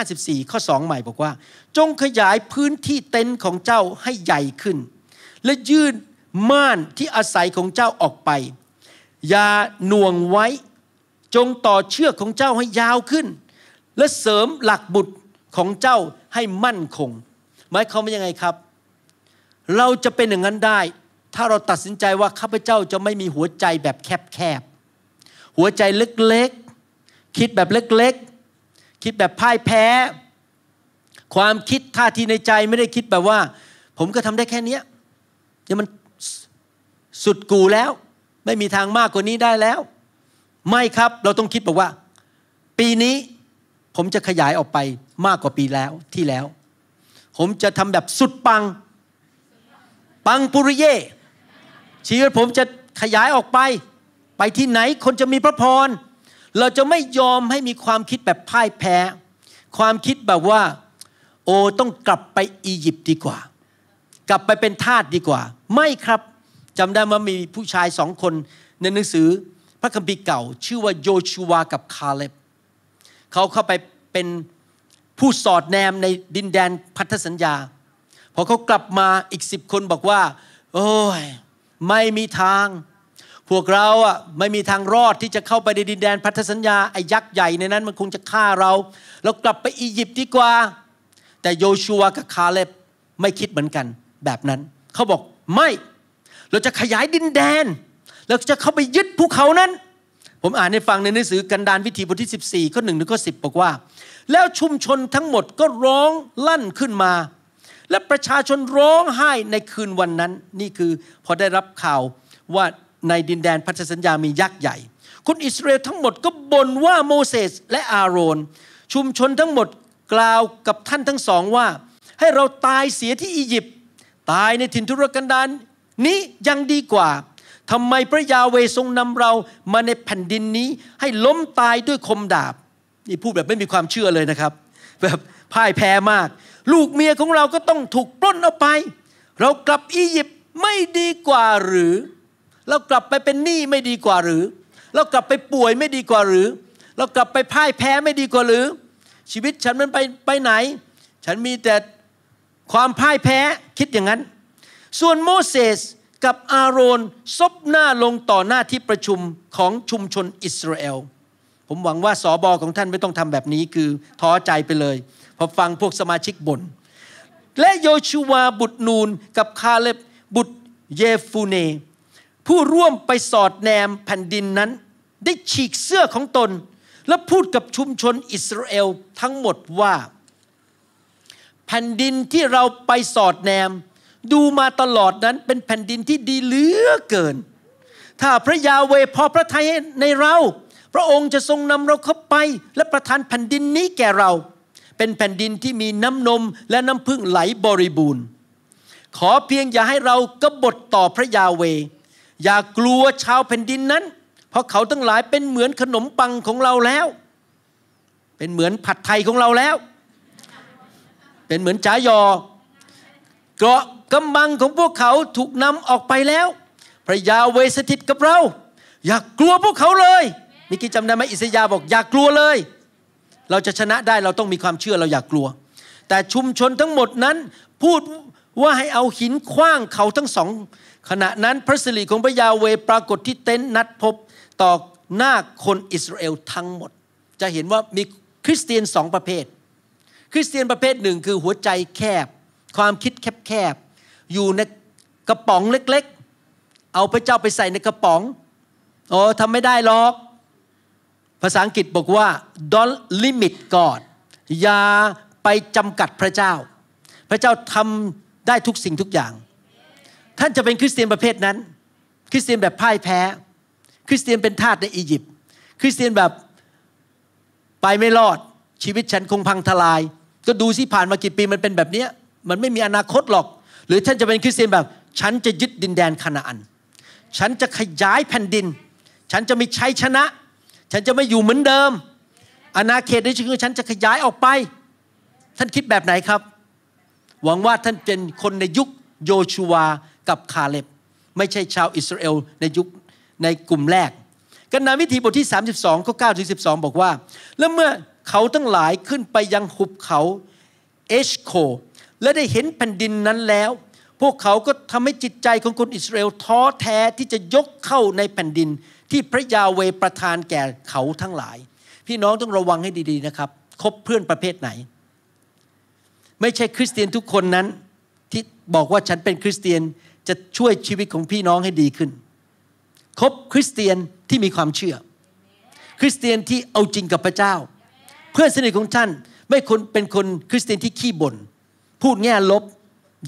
54 ข้อ 2 ใหม่บอกว่า จงขยายพื้นที่เต็นท์ของเจ้าให้ใหญ่ขึ้น และยืดม่านที่อาศัยของเจ้าออกไป อย่าหน่วงไว้จงต่อเชือกของเจ้าให้ยาวขึ้น และเสริมหลักบุตรของเจ้าให้มั่นคง หมายความว่ายังไงครับเราจะเป็นอย่างนั้นได้ ถ้าเราตัดสินใจว่าข้าพเจ้าจะไม่มีหัวใจแบบแคบๆหัวใจเล็กๆคิดแบบเล็กๆ คิดแบบพ่ายแพ้ ความคิดท่าทีในใจไม่ได้คิดแบบว่า ผมก็ทำได้แค่เนี้ยยังมันสุดกูแล้ว ไม่มีทางมากกว่านี้ได้แล้ว ไม่ครับเราต้องคิดบอกว่า ปีนี้ผมจะขยายออกไปมากกว่าปีแล้วที่แล้ว ผมจะทำแบบสุดปังปังปุริเยชีวิตผมจะขยายออกไป ไปที่ไหนคนจะมีพระพรเราจะไม่ยอมให้มีความคิดแบบพ่ายแพ้ ความคิดแบบว่าโอ้ต้องกลับไปอียิปต์ดีกว่า กลับไปเป็นทาสดีกว่า ไม่ครับจำได้ว่ามีผู้ชายสองคนในหนังสือพระคัมภีร์เก่าชื่อว่าโยชูวากับคาเลบเขาเข้าไปเป็นผู้สอดแนมในดินแดนพันธสัญญาพอเขากลับมาอีกสิบคนบอกว่า โอ้ย ไม่มีทาง พวกเราอ่ะไม่มีทางรอดที่จะเข้าไปในดินแดนพันธสัญญาไอ้ยักษ์ใหญ่ในนั้น มันคงจะฆ่าเรา เรากลับไปอียิปต์ดีกว่า แต่โยชัวกับคาเลบไม่คิดเหมือนกันแบบนั้นเขาบอกไม่ เราจะขยายดินแดน เราจะเข้าไปยึดภูเขานั้น ผมอ่านในฟังในหนังสือกันดานวิธีบทที่14ข้อหนึ่งถึงข้อสิบอกว่า แล้วชุมชนทั้งหมดก็ร้องลั่นขึ้นมาและประชาชนร้องไห้ในคืนวันนั้นนี่คือพอได้รับข่าวว่าในดินแดนพันธสัญญามียักษ์ใหญ่คนอิสราเอลทั้งหมดก็บ่นว่าโมเสสและอาโรนชุมชนทั้งหมดกล่าวกับท่านทั้งสองว่า ให้เราตายเสียที่อียิปต์ตายในถิ่นทุรกันดาร นี้ยังดีกว่าทำไมพระยาเวทรงนำเรามาในแผ่นดินนี้ให้ล้มตายด้วยคมดาบนี่พูดแบบไม่มีความเชื่อเลยนะครับแบบพ่ายแพ้มากลูกเมียของเราก็ต้องถูกปล้นเอาไป เรากลับอียิปต์ไม่ดีกว่าหรือ เรากลับไปเป็นหนี้ไม่ดีกว่าหรือ เรากลับไปป่วยไม่ดีกว่าหรือ เรากลับไปพ่ายแพ้ไม่ดีกว่าหรือ ชีวิตฉันมันไปไปไหน ฉันมีแต่ความพ่ายแพ้คิดอย่างนั้น ส่วนโมเสสกับอาโรนซบหน้าลงต่อหน้าที่ประชุมของชุมชนอิสราเอลผมหวังว่าสอบอของท่านไม่ต้องทำแบบนี้คือท้อใจไปเลยพอฟังพวกสมาชิกบน่นและโยชูวาบุตรนูนกับคาเลบบุตรเยฟูเนผู้ร่วมไปสอดแนมแผ่นดินนั้น ได้ฉีกเสื้อของตน และพูดกับชุมชนอิสราเอลทั้งหมดว่า แผ่นดินที่เราไปสอดแนมดูมาตลอดนั้นเป็นแผ่นดินที่ดีเหลือเกิน ถ้าพระยาเวพอพระทัยในเรา พระองค์จะทรงนำเราเข้าไป และประทานแผ่นดินนี้แก่เราเป็นแผ่นดินที่มีน้ำนมและน้ำพึ่งไหลบริบูรณ์ ขอเพียงอย่าให้เรากบฏต่อพระยาเวอย่ากลัวชาวแผ่นดินนั้น เพราะเขาทั้งหลายเป็นเหมือนขนมปังของเราแล้ว เป็นเหมือนผัดไทยของเราแล้ว เป็นเหมือนจ๋ายอเกาะกำบังของพวกเขาถูกนำออกไปแล้ว พระยาเวสถิตกับเรา อย่ากกลัวพวกเขาเลยนีกี้จำได้ไหมอิสยาบอก อย่ากกลัวเลยเราจะชนะได้เราต้องมีความเชื่อเราอย่ากกลัว แต่ชุมชนทั้งหมดนั้น พูดว่าให้เอาหินคว้างเขาทั้งสองขณะนั้นพระสิริของพระยาเวปรากฏที่เต็นท์นัดพบต่อหน้าคนอิสราเอลทั้งหมด จะเห็นว่ามีคริสเตียนสองประเภท คริสเตียนประเภทหนึ่งคือหัวใจแคบ ความคิดแคบๆอยู่ในกระป๋องเล็กๆ เอาพระเจ้าไปใส่ในกระป๋องโอ้ทำไม่ได้หรอกภาษาอังกฤษบอกว่า don't limit God อย่าไปจำกัดพระเจ้า พระเจ้าทำได้ทุกสิ่งทุกอย่าง ท่านจะเป็นคริสเตียนประเภทนั้น คริสเตียนแบบพ่ายแพ้ คริสเตียนเป็นทาสในอียิปต์ คริสเตียนแบบไปไม่รอด ชีวิตฉันคงพังทลาย ก็ดูสิผ่านมากี่ปีมันเป็นแบบนี้ มันไม่มีอนาคตหรอก หรือท่านจะเป็นคริสเตียนแบบ ฉันจะยึดดินแดนคานาอัน ฉันจะขยายแผ่นดิน ฉันจะมีชัยชนะฉันจะไม่อยู่เหมือนเดิมอาณาเขตในชีวิตของฉันจะขยายออกไป ท่านคิดแบบไหนครับ หวังว่าท่านเป็นคนในยุคโยชูวากับคาเล็บไม่ใช่ชาวอิสราเอลในยุคในกลุ่มแรก กันนาวิธีบทที่ 32ข้อาถึงสิบอกว่า แล้วเมื่อเขาทั้งหลายขึ้นไปยังหุบเขาเอชโค และได้เห็นแผ่นดินนั้นแล้ว พวกเขาก็ทำให้จิตใจของคนอิสราเอลท้อแท้ที่จะยกเข้าในแผ่นดินที่พระยาเวประทานแก่เขาทั้งหลาย พี่น้องต้องระวังให้ดี ๆนะครับคบเพื่อนประเภทไหน ไม่ใช่คริสเตียนทุกคนนั้นที่บอกว่าฉันเป็นคริสเตียนจะช่วยชีวิตของพี่น้องให้ดีขึ้นคบคริสเตียนที่มีความเชื่อ คริสเตียนที่เอาจริงกับพระเจ้า เพื่อนสนิทของท่านไม่คนเป็นคนคริสเตียนที่ขี้บน่นพูดแง่ลบ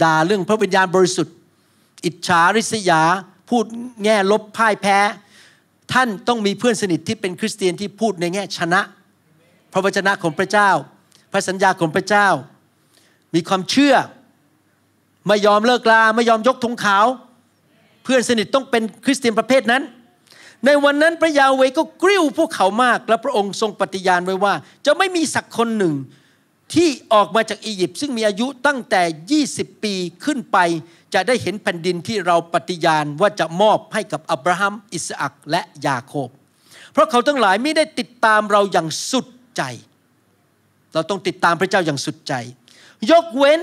ด่าเรื่องพระวิญญาณบริสุทธิ์ อิจฉาริษยา พูดแง่ลบพ่ายแพ้ท่านต้องมีเพื่อนสนิทที่เป็นคริสเตียนที่พูดในแง่ชนะ พระวจนะของพระเจ้า พระสัญญาของพระเจ้า มีความเชื่อ ไม่ยอมเลิกลาไม่ยอมยกธงขาว เพื่อนสนิทต้องเป็นคริสเตียนประเภทนั้น ในวันนั้นพระยาเวก็กริ้วพวกเขามากและพระองค์ทรงปฏิญาณไว้ว่า จะไม่มีสักคนหนึ่งที่ออกมาจากอียิปต์ซึ่งมีอายุตั้งแต่ 20ปีขึ้นไปจะได้เห็นแผ่นดินที่เราปฏิญาณ ว่าจะมอบให้กับอับราฮัม อิสอัก และยาโคบ เพราะเขาทั้งหลายไม่ได้ติดตามเราอย่างสุดใจ เราต้องติดตามพระเจ้าอย่างสุดใจ ยกเว้น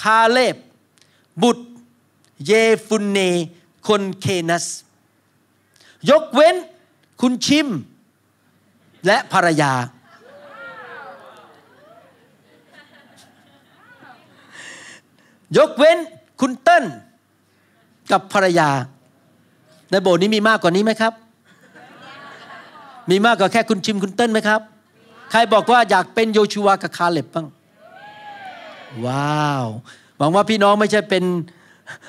คาเลบ บุตรเยฟุนเน คนเคนัส ยกเว้น คุณชิม และภรรยายยกเว้นคุณเต้น กับภรรยาในโบสถ์นี้มีมากกว่านี้ไหมครับ มีมากกว่าแค่คุณชิมคุณเต้นไหมครับ ใครบอกว่าอยากเป็นโยชูวากับคาเล็บบ้าง ว้าว หวังว่าพี่น้องไม่ใช่เป็น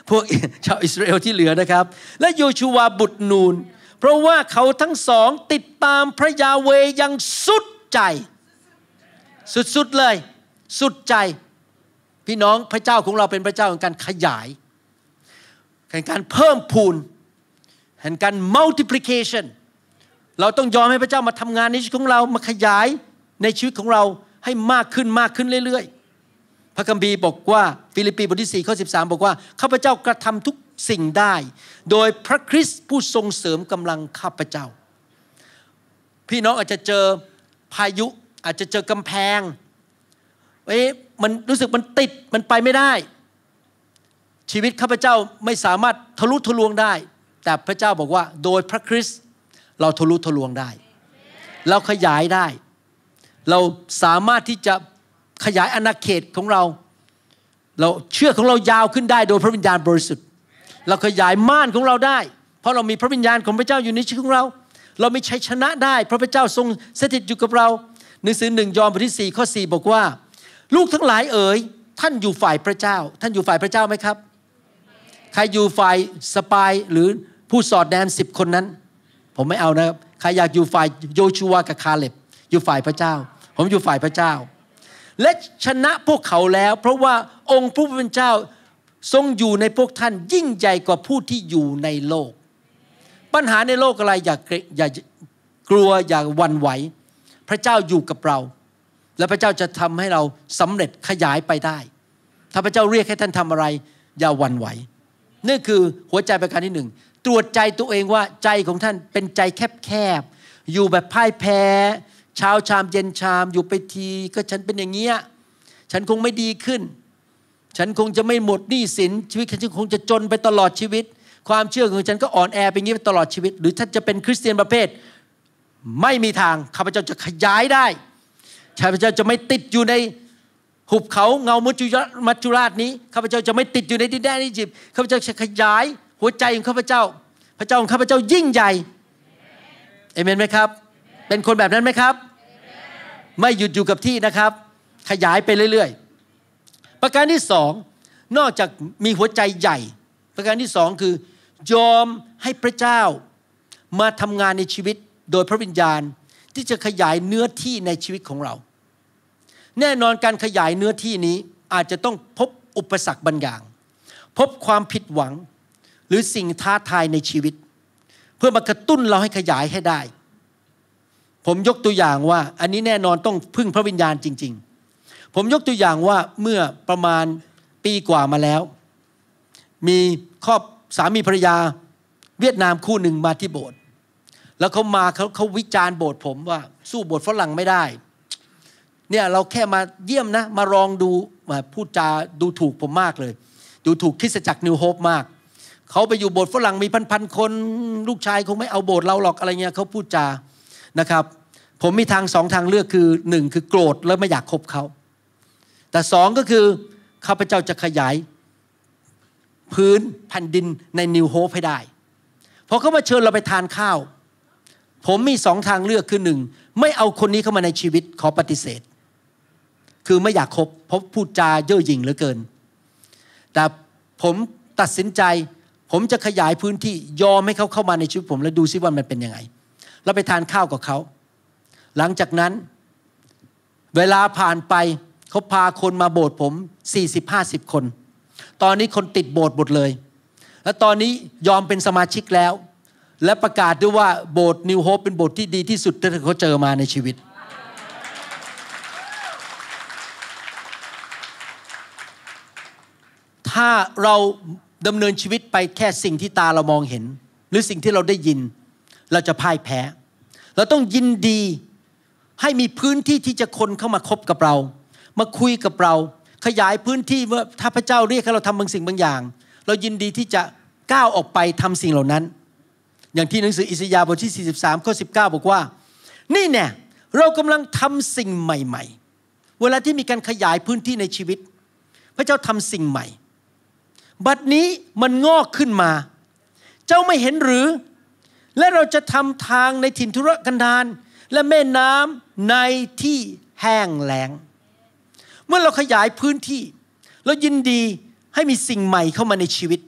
พวกชาวอิสราเอลที่เหลือนะครับ และโยชูวาบุตรนูน เพราะว่าเขาทั้งสองติดตามพระยาเวยังสุดใจ สุดๆเลย สุดใจพี่น้องพระเจ้าของเราเป็นพระเจ้าแห่งการขยายแห่งการเพิ่มพูนแห่งการ multiplication เราต้องยอมให้พระเจ้ามาทำงานในชีวิตของเรามาขยายในชีวิตของเราให้มากขึ้นมากขึ้นเรื่อยๆ พระคัมภีร์บอกว่าฟิลิปปีบทที่4ข้อ13 บอกว่า ข้าพเจ้ากระทำทุกสิ่งได้ โดยพระคริสต์ผู้ทรงเสริมกำลังข้าพเจ้า พี่น้องอาจจะเจอพายุอาจจะเจอกำแพง เอ๊ะมันรู้สึกมันติดมันไปไม่ได้ ชีวิตข้าพเจ้าไม่สามารถทะลุทะลวงได้ แต่พระเจ้าบอกว่า โดยพระคริสต์เราทะลุทะลวงได้ เราขยายได้ เราสามารถที่จะขยายอาณาเขตของเรา เราเชื่อของเรายาวขึ้นได้ โดยพระวิญญาณบริสุทธิ์ เราขยายม่านของเราได้ เพราะเรามีพระวิญญาณของพระเจ้าอยู่ในชีวิตของเรา เราไม่ใช้ชนะได้เพราะพระเจ้าทรงสถิตอยู่กับเราหนังสือหนึ่งยอห์นบทที่สี่ข้อสี่บอกว่าลูกทั้งหลายเอ๋ยท่านอยู่ฝ่ายพระเจ้า ท่านอยู่ฝ่ายพระเจ้าไหมครับใครอยู่ฝ่ายสปายหรือผู้สอดแนมสิบคนนั้น ผมไม่เอานะครับใครอยากอยู่ฝ่ายโยชัวกับคาเล็บอยู่ฝ่ายพระเจ้า ผมอยู่ฝ่ายพระเจ้า และชนะพวกเขาแล้ว เพราะว่าองค์พระผู้เป็นเจ้าทรงอยู่ในพวกท่านยิ่งใหญ่กว่าผู้ที่อยู่ในโลก ปัญหาในโลกอะไรอย่าอย่ากลัวอย่าวันไหวพระเจ้าอยู่กับเราและพระเจ้าจะทำให้เราสำเร็จขยายไปได้ ถ้าพระเจ้าเรียกให้ท่านทำอะไร อย่าหวั่นไหวนี่คือหัวใจประการที่หนึ่งตรวจใจตัวเองว่าใจของท่านเป็นใจแคบๆอยู่แบบพ่ายแพ้ชาวชามเย็นชามอยู่ไปทีก็ฉันเป็นอย่างเงี้ยฉันคงไม่ดีขึ้น ฉันคงจะไม่หมดหนี้สินชีวิตฉันคงจะจนไปตลอดชีวิต ความเชื่อของฉันก็อ่อนแอไปงี้ไปตลอดชีวิต หรือท่านจะเป็นคริสเตียนประเภท ไม่มีทางข้าพเจ้าจะขยายได้ข้าพเจ้าจะไม่ติดอยู่ในหุบเขาเงามุจุยมัจจุราชนี้ข้าพเจ้าจะไม่ติดอยู่ในดินแดนอียิปต์ข้าพเจ้าจะขยายหัวใจของข้าพเจ้า พระเจ้าของข้าพเจ้ายิ่งใหญ่เอเมนไหมครับ เป็นคนแบบนั้นไหมครับไม่หยุดอยู่กับที่นะครับ ขยายไปเรื่อย ๆ ประการที่สองนอกจากมีหัวใจใหญ่ ประการที่สองคือ ยอมให้พระเจ้ามาทำงานในชีวิตโดยพระวิญญาณที่จะขยายเนื้อที่ในชีวิตของเรา แน่นอนการขยายเนื้อที่นี้อาจจะต้องพบอุปสรรคบางอย่าง พบความผิดหวังหรือสิ่งท้าทายในชีวิต เพื่อมากระตุ้นเราให้ขยายให้ได้ ผมยกตัวอย่างว่าอันนี้แน่นอนต้องพึ่งพระวิญญาณจริง ๆ ผมยกตัวอย่างว่าเมื่อประมาณปีกว่ามาแล้ว มีครอบสามีภรรยา เวียดนามคู่หนึ่งมาที่โบสถ์แล้วเขามาเขาเขาวิจารณ์โบสถ์ผมว่า สู้โบสถ์ฝรั่งไม่ได้ เนี่ย เราแค่มาเยี่ยมนะมาลองดูมาพูดจาดูถูกผมมากเลย ดูถูกคริสตจักรนิวโฮปมาก เขาไปอยู่โบสถ์ฝรั่งมีพันๆคนลูกชายคงไม่เอาโบสถ์เราหรอกอะไรเงี้ย เขาพูดจานะครับ ผมมีทางสองทางเลือกคือหนึ่งคือโกรธแล้วไม่อยากคบเขา แต่สองก็คือข้าพเจ้าจะขยาย พื้นแผ่นดินในนิวโฮปให้ได้พอเขามาเชิญเราไปทานข้าวผมมีสองทางเลือกคือหนึ่ง ไม่เอาคนนี้เข้ามาในชีวิตขอปฏิเสธ คือไม่อยากคบเพราะพูดจาเย่อหยิ่งเหลือเกิน แต่ผมตัดสินใจ ผมจะขยายพื้นที่ยอมให้เขาเข้ามาในชีวิตผม แล้วดูซิว่ามันเป็นยังไง เราไปทานข้าวกับเขา หลังจากนั้น เวลาผ่านไปเขาพาคนมาโบสถ์ผม 40-50 คน ตอนนี้คนติดโบสถ์หมดเลย และตอนนี้ยอมเป็นสมาชิกแล้วและประกาศด้วยว่าโบสถ์นิวโฮปเป็นโบสถ์ที่ดีที่สุดที่เขาเจอมาในชีวิต ถ้าเราดำเนินชีวิตไปแค่สิ่งที่ตาเรามองเห็น หรือสิ่งที่เราได้ยิน เราจะพ่ายแพ้ เราต้องยินดีให้มีพื้นที่ที่จะคนเข้ามาคบกับเรา มาคุยกับเรา ขยายพื้นที่เมื่อถ้าพระเจ้าเรียกให้เราทำบางสิ่งบางอย่าง เรายินดีที่จะก้าวออกไปทำสิ่งเหล่านั้นอย่างที่หนังสืออิสยาห์บทที่ 43ข้อ19 บอกว่า นี่เนี่ยเรากำลังทำสิ่งใหม่ๆ เวลาที่มีการขยายพื้นที่ในชีวิต พระเจ้าทำสิ่งใหม่ บัดนี้มันงอกขึ้นมา เจ้าไม่เห็นหรือ และเราจะทำทางในถิ่นธุรกันดารและแม่น้ำในที่แห้งแล้งเมื่อเราขยายพื้นที่เรายินดีให้มีสิ่งใหม่เข้ามาในชีวิต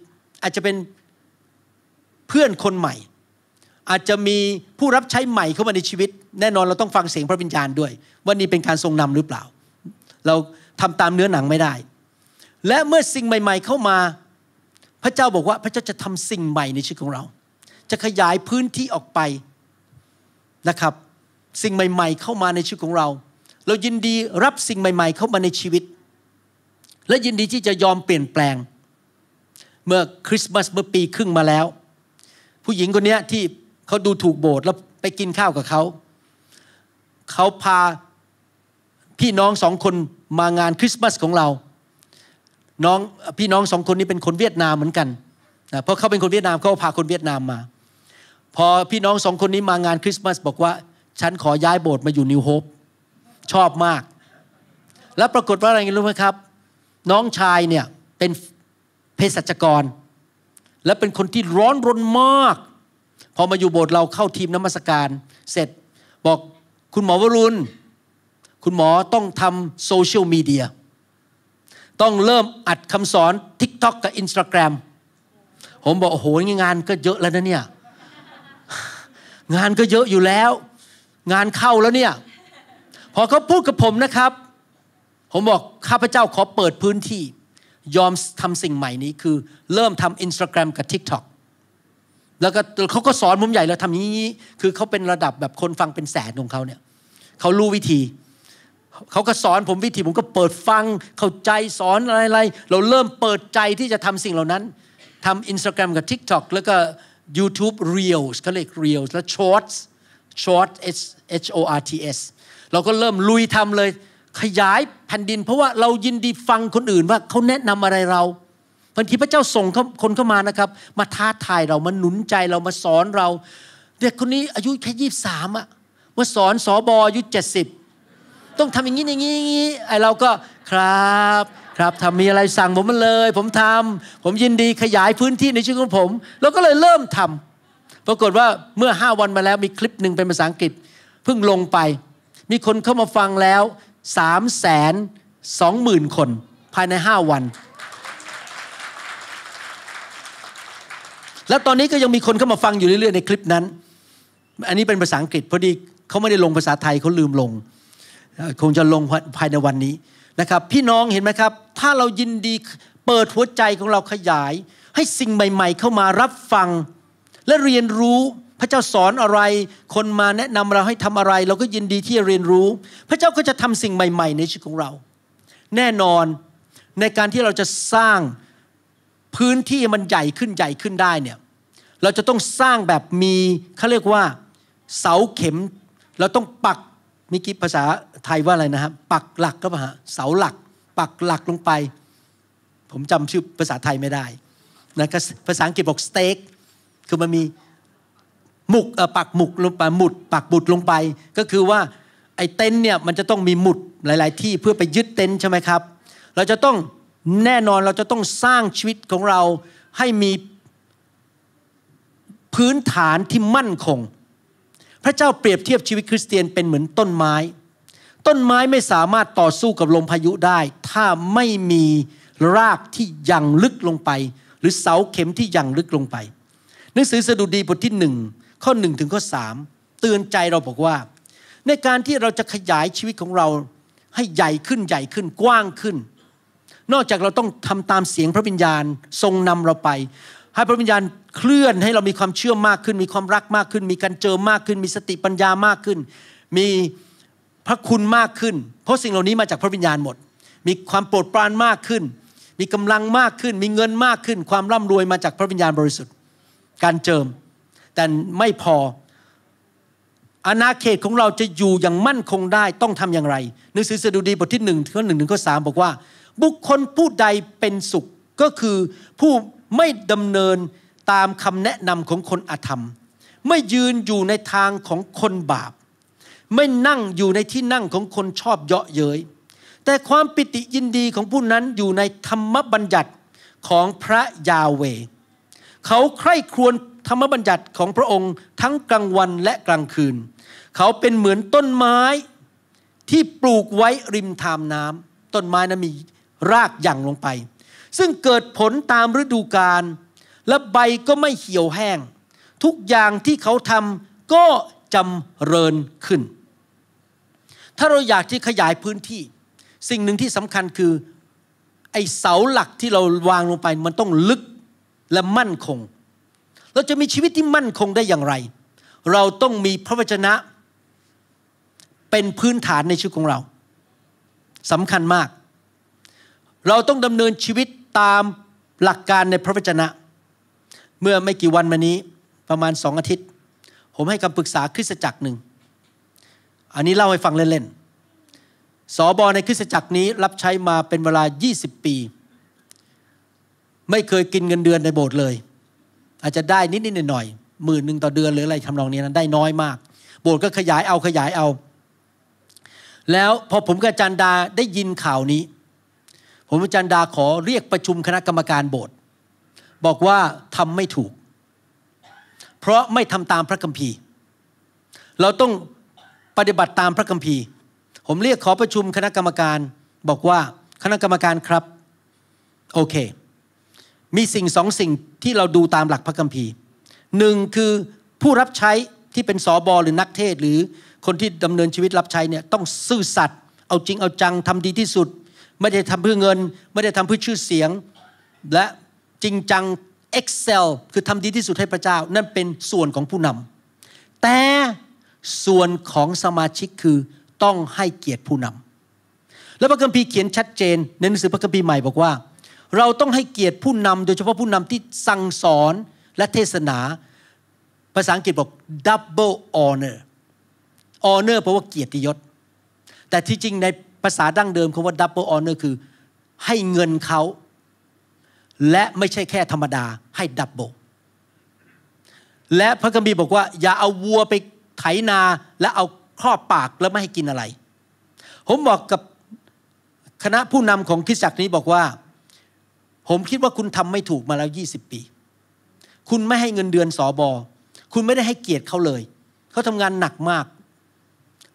อาจจะเป็นเพื่อนคนใหม่อาจจะมีผู้รับใช้ใหม่เข้ามาในชีวิต แน่นอนเราต้องฟังเสียงพระวิญญาณด้วยว่านี่เป็นการทรงนำหรือเปล่า เราทำตามเนื้อหนังไม่ได้ และเมื่อสิ่งใหม่ๆเข้ามา พระเจ้าบอกว่าพระเจ้าจะทำสิ่งใหม่ในชีวิตของเรา จะขยายพื้นที่ออกไปนะครับสิ่งใหม่ ๆ เข้ามาในชีวิตของเรา เรายินดีรับสิ่งใหม่ ๆ เข้ามาในชีวิต และยินดีที่จะยอมเปลี่ยนแปลง เมื่อคริสต์มาสเมื่อปีครึ่งมาแล้ว ผู้หญิงคนนี้ที่เขาดูถูกโบสถ์แล้วไปกินข้าวกับเขา เขาพา พี่น้องสองคนมางานคริสต์มาสของเราน้องพี่น้องสองคนนี้เป็นคนเวียดนามเหมือนกันนะเพราะเขาเป็นคนเวียดนามเขาพาคนเวียดนามมา พอพี่น้องสองคนนี้มางานคริสต์มาสบอกว่าฉันขอย้ายโบสถ์มาอยู่นิวโฮปชอบมาก แล้วปรากฏว่าอะไรรู้ไหมครับ น้องชายเนี่ยเป็นเภสัชกร และเป็นคนที่ร้อนรนมากพอมาอยู่โบสถ์เราเข้าทีมน้ำมศการเสร็จบอกคุณหมอวรุณคุณหมอต้องทำโซเชียลมีเดียต้องเริ่มอัดคำสอน TikTok กับ Instagram ผมบอก โอ้โห งานก็เยอะแล้วนะเนี่ย งานก็เยอะอยู่แล้ว งานเข้าแล้วเนี่ย พอเขาพูดกับผมนะครับ ผมบอก ข้าพเจ้าขอเปิดพื้นที่ ยอมทำสิ่งใหม่นี้คือ เริ่มทำ Instagram กับ TikTok แล้วก็เขาก็สอนผมใหญ่แล้วทำนี้นี้ คือเขาเป็นระดับแบบคนฟังเป็นแสนของเขาเนี่ยเขารู้วิธี เขาก็สอนผมวิธีผมก็เปิดฟังเข้าใจสอนอะไรๆ เราเริ่มเปิดใจที่จะทำสิ่งเหล่านั้นทำอินสตาแกรมกับ TikTok แล้วก็ YouTube Reels เขาเรียก Reels แล้ะ Shorts Short S H O R T S เราก็เริ่มลุยทำเลยขยายแผ่นดิน เพราะว่าเรายินดีฟังคนอื่นว่าเขาแนะนำอะไรเราบางทีพระเจ้าส่งคนเข้ามานะครับ มาท้าทายเรามาหนุนใจเรามาสอนเราเด็กคนนี้อายุแค่ยี่สามอะมาสอนสอบออายุเจ็ดสิบต้องทำอย่างนี้อย่างนี้อย่างนี้ไอเราก็ครับ ครับทำมีอะไรสั่งผมมาเลย ผมทำ ผมยินดีขยายพื้นที่ในชีวิตของผม แล้วก็เลยเริ่มทำปรากฏว่าเมื่อห้าวันมาแล้วมีคลิปหนึ่งเป็นภาษาอังกฤษเพิ่งลงไป มีคนเข้ามาฟังแล้วสามแสนสองหมื่นคนภายในห้าวันแล้วตอนนี้ก็ยังมีคนเข้ามาฟังอยู่เรื่อยๆในคลิปนั้น อันนี้เป็นภาษาอังกฤษพอดีเขาไม่ได้ลงภาษาไทยเขาลืมลง คงจะลงภายในวันนี้นะครับ พี่น้องเห็นไหมครับ ถ้าเรายินดีเปิดหัวใจของเราขยาย ให้สิ่งใหม่ ๆ เข้ามารับฟังและเรียนรู้พระเจ้าสอนอะไร คนมาแนะนำเราให้ทำอะไร เราก็ยินดีที่จะเรียนรู้ พระเจ้าก็จะทำสิ่งใหม่ ๆ ในชีวิตของเรา แน่นอนในการที่เราจะสร้างพื้นที่มันใหญ่ขึ้นใหญ่ขึ้นได้เนี่ย เราจะต้องสร้างแบบมีเขาเรียกว่าเสาเข็ม เราต้องปักมิกิภาษาไทยว่าอะไรนะครับ ปักหลักก็ป่ะฮะ เสาหลัก ปักหลักลงไป ผมจำชื่อภาษาไทยไม่ได้นะภาษาอังกฤษบอกสเต็กคือมันมีหมุกปักหมุกลงไปหมุด ปักบุดลงไป ก็คือว่าไอ้เต็นเนี่ยมันจะต้องมีหมุดหลาย ๆ ที่เพื่อไปยึดเต็นใช่ไหมครับ เราจะต้องแน่นอนเราจะต้องสร้างชีวิตของเราให้มีพื้นฐานที่มั่นคง พระเจ้าเปรียบเทียบชีวิตคริสเตียนเป็นเหมือนต้นไม้ ต้นไม้ไม่สามารถต่อสู้กับลมพายุได้ ถ้าไม่มีรากที่ยังลึกลงไป หรือเสาเข็มที่ยังลึกลงไป หนังสือสดุดีบทที่หนึ่งข้อหนึ่งถึงข้อสามเตือนใจเราบอกว่า ในการที่เราจะขยายชีวิตของเราให้ใหญ่ขึ้นใหญ่ขึ้นกว้างขึ้นนอกจากเราต้องทำตามเสียงพระวิญญาณทรงนำเราไป ให้พระวิญญาณเคลื่อนให้เรามีความเชื่อมากขึ้น มีความรักมากขึ้น มีการเจอมากขึ้น มีสติปัญญามากขึ้น มีพระคุณมากขึ้น เพราะสิ่งเหล่านี้มาจากพระวิญญาณหมด มีความโปรดปรานมากขึ้น มีกำลังมากขึ้น มีเงินมากขึ้น ความร่ำรวยมาจากพระวิญญาณบริสุทธิ์ การเจิมแต่ไม่พออาณาเขตของเราจะอยู่อย่างมั่นคงได้ต้องทำอย่างไรหนังสือสดุดีบทที่หนึ่งข้อหนึ่งถึงข้อสบอกว่าบุคคลผู้ใดเป็นสุขก็คือ ผู้ไม่ดำเนินตามคำแนะนำของคนอธรรม ไม่ยืนอยู่ในทางของคนบาป ไม่นั่งอยู่ในที่นั่งของคนชอบเยาะเย้ยแต่ความปิติยินดีของผู้นั้นอยู่ในธรรมบัญญัติของพระยาเวเขาใคร่ครวญธรรมบัญญัติของพระองค์ทั้งกลางวันและกลางคืน เขาเป็นเหมือนต้นไม้ ที่ปลูกไว้ริมทามน้ำต้นไม้นั้นมีรากหยั่งลงไป ซึ่งเกิดผลตามฤดูกาลและใบก็ไม่เหี่ยวแห้ง ทุกอย่างที่เขาทำก็จำเริญขึ้น ถ้าเราอยากที่ขยายพื้นที่ สิ่งหนึ่งที่สำคัญคือ ไอเสาหลักที่เราวางลงไปมันต้องลึกและมั่นคง เราจะมีชีวิตที่มั่นคงได้อย่างไร เราต้องมีพระวจนะเป็นพื้นฐานในชีวิตของเราสำคัญมากเราต้องดำเนินชีวิตตามหลักการในพระวจนะ เมื่อไม่กี่วันมานี้ประมาณสองอาทิตย์ ผมให้คำปรึกษาคริสตจักรหนึ่ง อันนี้เล่าให้ฟังเล่นๆสอบอในคริสตจักรนี้รับใช้มาเป็นเวลา 20 ปี ไม่เคยกินเงินเดือนในโบสถ์เลย อาจจะได้นิดๆหน่อยๆหมื่นหนึ่งต่อเดือนหรืออะไรทำนองนี้นั้นได้น้อยมาก โบสถ์ก็ขยายเอาขยายเอา แล้วพอผมกับจันดาได้ยินข่าวนี้ผมอาจารย์ดาขอเรียกประชุมคณะกรรมการโบสถ์บอกว่าทำไม่ถูก เพราะไม่ทำตามพระคัมภีร์ เราต้องปฏิบัติตามพระคัมภีร์ ผมเรียกขอประชุมคณะกรรมการบอกว่าคณะกรรมการครับโอเค มีสิ่งสองสิ่งที่เราดูตามหลักพระคัมภีร์หนึ่งคือผู้รับใช้ที่เป็นสอบอหรือนักเทศ หรือคนที่ดำเนินชีวิตรับใช้เนี่ยต้องซื่อสัตย์เอาจริงเอาจังทำดีที่สุดไม่ได้ทำเพื่อเงินไม่ได้ทำเพื่อชื่อเสียง และจริงจัง excel คือทำดีที่สุดให้พระเจ้า นั่นเป็นส่วนของผู้นำแต่ส่วนของสมาชิกคือต้องให้เกียรติผู้นำแล้วพระคัมภีร์เขียนชัดเจน ในหนังสือพระคัมภีร์ใหม่บอกว่า เราต้องให้เกียรติผู้นำโดยเฉพาะผู้นำที่สั่งสอนและเทศนา ภาษาอังกฤษบอก double honor honor แปลว่าเกียรติยศ แต่ที่จริงในภาษาดั้งเดิมคาว่าดับเบิลออนเนอร์คือ ให้เงินเขาและไม่ใช่แค่ธรรมดาให้ดับเบิลและพระคัมภีร์บอกว่า อย่าเอาวัวไปไถนาและเอาครอบปากแล้วไม่ให้กินอะไร ผมบอกกับคณะผู้นำของคริสจักรนี้บอกว่าผมคิดว่าคุณทำไม่ถูกมาแล้ว20ปี คุณไม่ให้เงินเดือนสอบอคุณไม่ได้ให้เกียรติเขาเลยเขาทำงานหนักมาก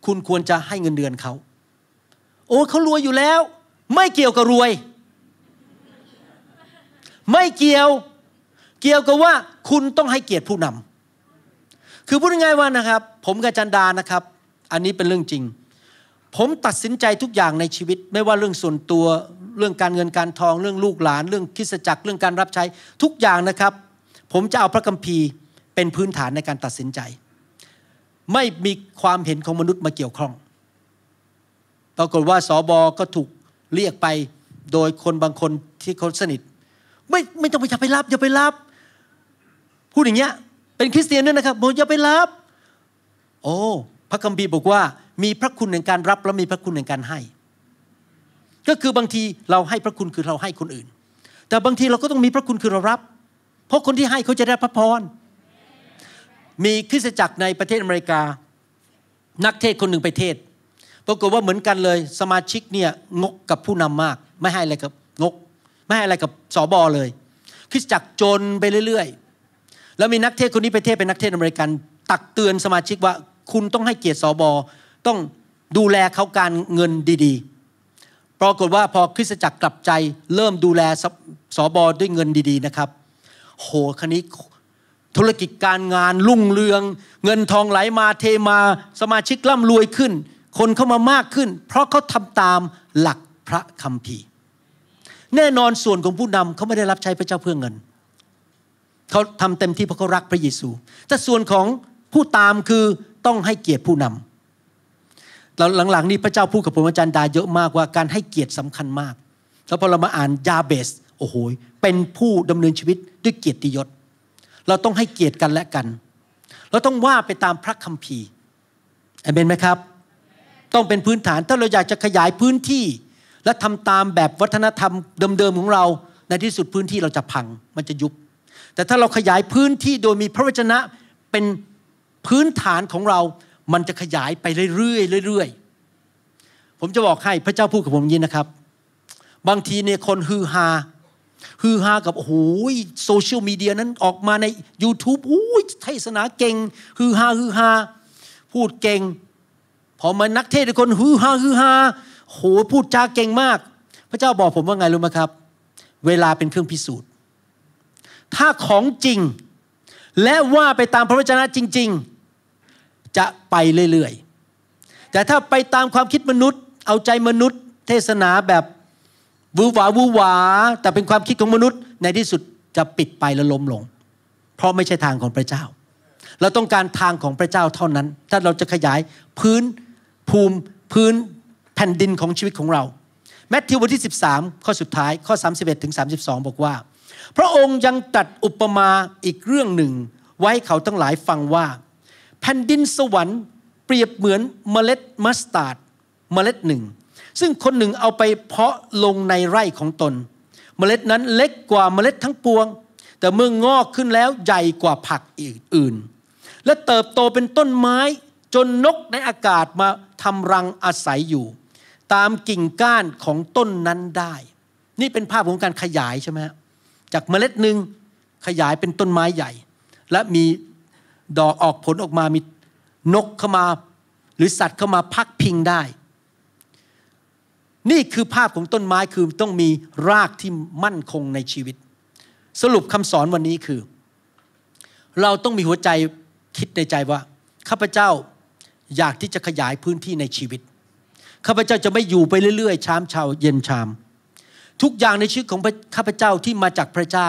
คุณควรจะให้เงินเดือนเขาโอ้เขารวยอยู่แล้ว ไม่เกี่ยวกับรวย ไม่เกี่ยว เกี่ยวกับว่าคุณต้องให้เกียรติผู้นำ คือพูดง่ายๆว่านะครับ ผมกับจันดานะครับ อันนี้เป็นเรื่องจริง ผมตัดสินใจทุกอย่างในชีวิต ไม่ว่าเรื่องส่วนตัวเรื่องการเงินการทองเรื่องลูกหลานเรื่องคิสจักรเรื่องการรับใช้ทุกอย่างนะครับ ผมจะเอาพระคัมภีร์ เป็นพื้นฐานในการตัดสินใจ ไม่มีความเห็นของมนุษย์มาเกี่ยวข้องปรากฏว่าสอบอก็ถูกเรียกไปโดยคนบางคนที่เขาสนิทไม่ไม่ต้องไปอย่าไปรับอย่าไปรับพูดอย่างเงี้ยเป็นคริสเตียนด้วยนะครับบอกอย่าไปรับ โอ้พระคัมภีร์บอกว่า มีพระคุณในการรับและมีพระคุณในการให้ ก็คือบางทีเราให้พระคุณคือเราให้คนอื่น แต่บางทีเราก็ต้องมีพระคุณคือเรารับ เพราะคนที่ให้เขาจะได้พระพรมีคริสตจักรในประเทศอเมริกา นักเทศคนหนึ่งไปเทศปรากฏว่าเหมือนกันเลยสมาชิกเนี่ยงกกับผู้นำมาก ไม่ให้อะไรกับงก ไม่ให้อะไรกับสอบอเลย คริสจักรจนไปเรื่อยๆแล้วมีนักเทศคนนี้ไปเทศเป็นนักเทศอเมริกัน ตักเตือนสมาชิกว่า คุณต้องให้เกียรติสอบอ ต้องดูแลเขาการเงินดี ๆ ปรากฏว่าพอคริสจักรกลับใจเริ่มดูแลสอบอด้วยเงินดี ๆนะครับ โหคันนี้ธุรกิจการงานรุ่งเรือง เงินทองไหลมาเทมาสมาชิกร่ำรวยขึ้นคนเข้ามามากขึ้น เพราะเขาทำตามหลักพระคัมภีร์ แน่นอนส่วนของผู้นำเขาไม่ได้รับใช้พระเจ้าเพื่อเงินเขาทำเต็มที่เพราะเขารักพระเยซูแต่ส่วนของผู้ตามคือต้องให้เกียรติผู้นำาเราหลังๆนี่พระเจ้าพูดกับผมอาจารย์ดาเยอะมากว่าการให้เกียรติสำคัญมากแล้วพอเรามาอ่านยาเบสโอ้โหเป็นผู้ดำเนินชีวิตด้วยเกียรติยศ เราต้องให้เกียรติกันและกัน เราต้องว่าไปตามพระคัมภีร์เอเมนไหมครับต้องเป็นพื้นฐานถ้าเราอยากจะขยายพื้นที่และทำตามแบบวัฒนธรรมเดิมๆของเรา ในที่สุดพื้นที่เราจะพังมันจะยุบ แต่ถ้าเราขยายพื้นที่โดยมีพระวจนะเป็นพื้นฐานของเรา มันจะขยายไปเรื่อยๆเรื่อยๆ ผมจะบอกให้พระเจ้าพูดกับผมยินนะครับ บางทีเนี่ยคนฮือฮาฮือฮากับโอ้โหโซเชียลมีเดียนั้นออกมาใน YouTube โอ้ยเทศนาเก่งฮือฮาฮือฮาพูดเก่งพอมานักเทศน์คนฮือฮาฮือฮาโหพูดจาเก่งมาก พระเจ้าบอกผมว่าไงรู้ไหมครับ เวลาเป็นเครื่องพิสูจน์ ถ้าของจริงและว่าไปตามพระวจนะจริง ๆ จะไปเรื่อยๆ แต่ถ้าไปตามความคิดมนุษย์ เอาใจมนุษย์ เทศนาแบบวูหวาวูหวา แต่เป็นความคิดของมนุษย์ในที่สุดจะปิดไปและล้มลง เพราะไม่ใช่ทางของพระเจ้า เราต้องการทางของพระเจ้าเท่านั้น ถ้าเราจะขยายพื้นภูมิพื้นแผ่นดินของชีวิตของเราแมทธิวบทที่ 13 ข้อสุดท้ายข้อ 31ถึง32 บอกว่า พระองค์ยังตัดอุปมาอีกเรื่องหนึ่ง ไว้เขาทั้งหลายฟังว่า แผ่นดินสวรรค์เปรียบเหมือนเมล็ดมัสตาร์ดเมล็ดหนึ่ง ซึ่งคนหนึ่งเอาไปเพาะลงในไร่ของตน เมล็ดนั้นเล็กกว่าเมล็ดทั้งปวง แต่เมื่องอกขึ้นแล้วใหญ่กว่าผักอกอื่นและเติบโตเป็นต้นไม้จนนกในอากาศมาทำรังอาศัยอยู่ ตามกิ่งก้านของต้นนั้นได้ นี่เป็นภาพของการขยายใช่ไหมจากเมล็ดหนึ่งขยายเป็นต้นไม้ใหญ่ และมีดอกออกผลออกมา มีนกเข้ามา หรือสัตว์เข้ามาพักพิงได้ นี่คือภาพของต้นไม้คือต้องมีรากที่มั่นคงในชีวิต สรุปคำสอนวันนี้คือ เราต้องมีหัวใจคิดในใจว่าข้าพเจ้าอยากที่จะขยายพื้นที่ในชีวิต ข้าพเจ้าจะไม่อยู่ไปเรื่อยๆชามชาวเย็นชาม ทุกอย่างในชีวิตของข้าพเจ้าที่มาจากพระเจ้า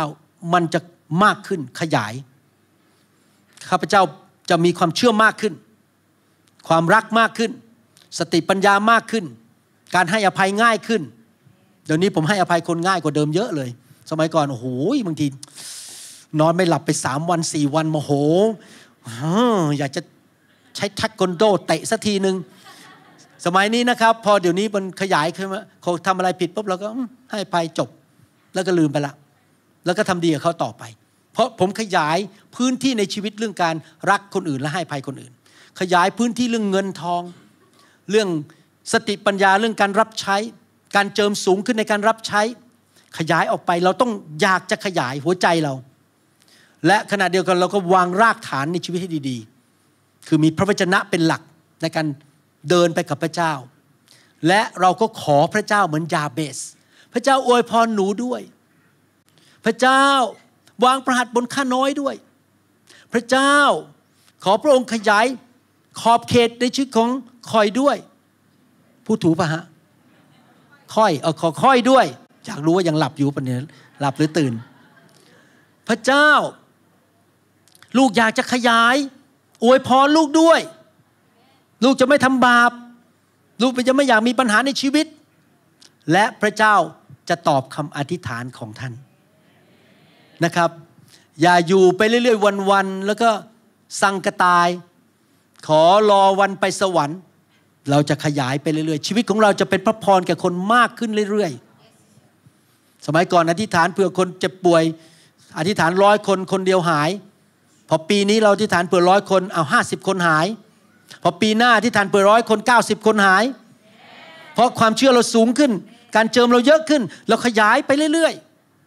มันจะมากขึ้นขยาย ข้าพเจ้าจะมีความเชื่อมากขึ้น ความรักมากขึ้น สติปัญญามากขึ้น การให้อภัยง่ายขึ้น เดี๋ยวนี้ผมให้อภัยคนง่ายกว่าเดิมเยอะเลย สมัยก่อน โอ้โหบางทีนอนไม่หลับไปสามวันสี่วันโมโหอยากจะใช้ทักกอนโดเตะสักทีหนึ่งสมัยนี้นะครับ พอเดี๋ยวนี้มันขยายขึ้นมาเขาทำอะไรผิดปุ๊บเราก็ให้ไปจบ แล้วก็ลืมไปละ แล้วก็ทำดีกับเขาต่อไป เพราะผมขยายพื้นที่ในชีวิตเรื่องการรักคนอื่นและให้ภัยคนอื่น ขยายพื้นที่เรื่องเงินทอง เรื่องสติปัญญาเรื่องการรับใช้การเจิมสูงขึ้นในการรับใช้ ขยายออกไปเราต้องอยากจะขยายหัวใจเรา และขณะเดียวกันเราก็วางรากฐานในชีวิตให้ดีคือมีพระวจนะเป็นหลักในการเดินไปกับพระเจ้า และเราก็ขอพระเจ้าเหมือนยาเบส พระเจ้าอวยพรหนูด้วย พระเจ้าวางประหัตบนข้าน้อยด้วย พระเจ้าขอพระองค์ขยาย ขอบเขตในชีวอของคอยด้วย ผู้ถูปะฮะคอยเออขอคอยด้วย อยากรู้ว่ายังหลับอยู่ปะเนี่ย หลับหรือตื่น พระเจ้าลูกอยากจะขยายอวยพรลูกด้วย ลูกจะไม่ทำบาป ลูกจะไม่อยากมีปัญหาในชีวิต และพระเจ้าจะตอบคำอธิษฐานของท่านนะครับ อย่าอยู่ไปเรื่อยๆวันๆ แล้วก็สังกตาย ขอรอวันไปสวรรค์ เราจะขยายไปเรื่อยๆ ชีวิตของเราจะเป็นพระพรแก่คนมากขึ้นเรื่อยๆสมัยก่อนอธิษฐานเพื่อคนเจ็บป่วยอธิษฐานร้อยคนคนเดียวหายพอปีนี้เราที่ฐานเปื่อร้อยคนเอาห้าสิบคนหาย พอปีหน้าที่ฐานเปื่อร้อยคนเก้าสิบคนหาย เพราะความเชื่อเราสูงขึ้น การเจิมเราเยอะขึ้น เราขยายไปเรื่อย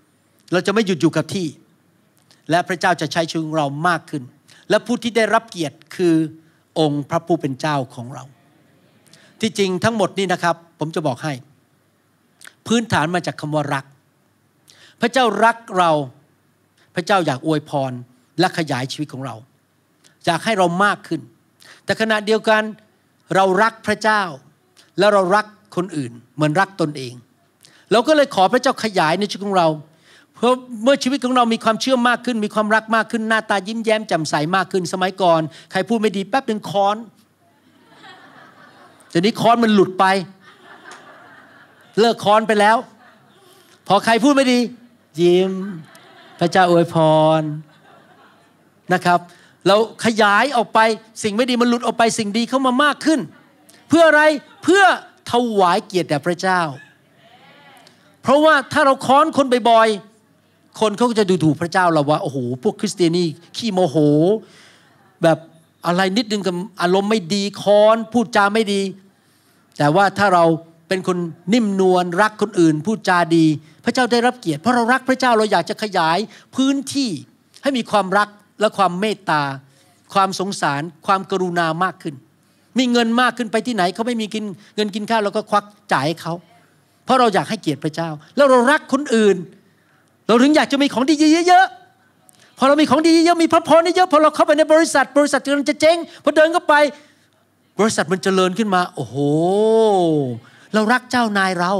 ๆ เราจะไม่หยุดอยู่กับที่ และพระเจ้าจะใช้ชีวิตเรามากขึ้น และผู้ที่ได้รับเกียรติคือองค์พระผู้เป็นเจ้าของเรา ที่จริงทั้งหมดนี้นะครับ ผมจะบอกให้ พื้นฐานมาจากคำว่ารัก พระเจ้ารักเรา พระเจ้าอยากอวยพรและขยายชีวิตของเราอยากให้เรามากขึ้น แต่ขณะเดียวกัน เรารักพระเจ้า และเรารักคนอื่นเหมือนรักตนเอง เราก็เลยขอพระเจ้าขยายในชีวิตของเรา เพราะเมื่อชีวิตของเรามีความเชื่อมากขึ้น มีความรักมากขึ้นหน้าตายิ้มแย้มแจ่มใสมากขึ้นสมัยก่อน ใครพูดไม่ดีแป๊บหนึ่งคอนแต่นี้คอนมันหลุดไป เลิกคอนไปแล้ว พอใครพูดไม่ดี ยิ้ม พระเจ้าอวยพรนะครับเราขยายออกไปสิ่งไม่ดีมันหลุดออกไปสิ่งดีเข้ามามากขึ้น เพื่ออะไรเพื่อถวายเกียรติแด่พระเจ้า เพราะว่าถ้าเราค้อนคนบ่อยๆคนเขาก็จะดูถูกพระเจ้าเราว่าโอ้โหพวกคริสเตียนนี่ขี้โมโห แบบอะไรนิดนึงกับอารมณ์ไม่ดีค้อนพูดจาไม่ดี แต่ว่าถ้าเราเป็นคนนิ่มนวลรักคนอื่น พูดจาดี พระเจ้าได้รับเกียรติเพราะเรารักพระเจ้าเราอยากจะขยายพื้นที่ให้มีความรักและความเมตตาความสงสาร ความกรุณามากขึ้น มีเงินมากขึ้นไปที่ไหนเขาไม่มีกิน เงินกินข้าวเราก็ควักจ่ายให้เขาเพราะเราอยากให้เกียรติพระเจ้า แล้วเรารักคนอื่น เราถึงอยากจะมีของดีเยอะๆพอเรามีของดีเยอะมีพระพรเยอะพอเราเข้าไปในบริษัท บริษัทกำลังจะเจ๊งพอเดินเข้าไป บริษัทมันเจริญขึ้นมาโอ้โห เรารักเจ้านายเรา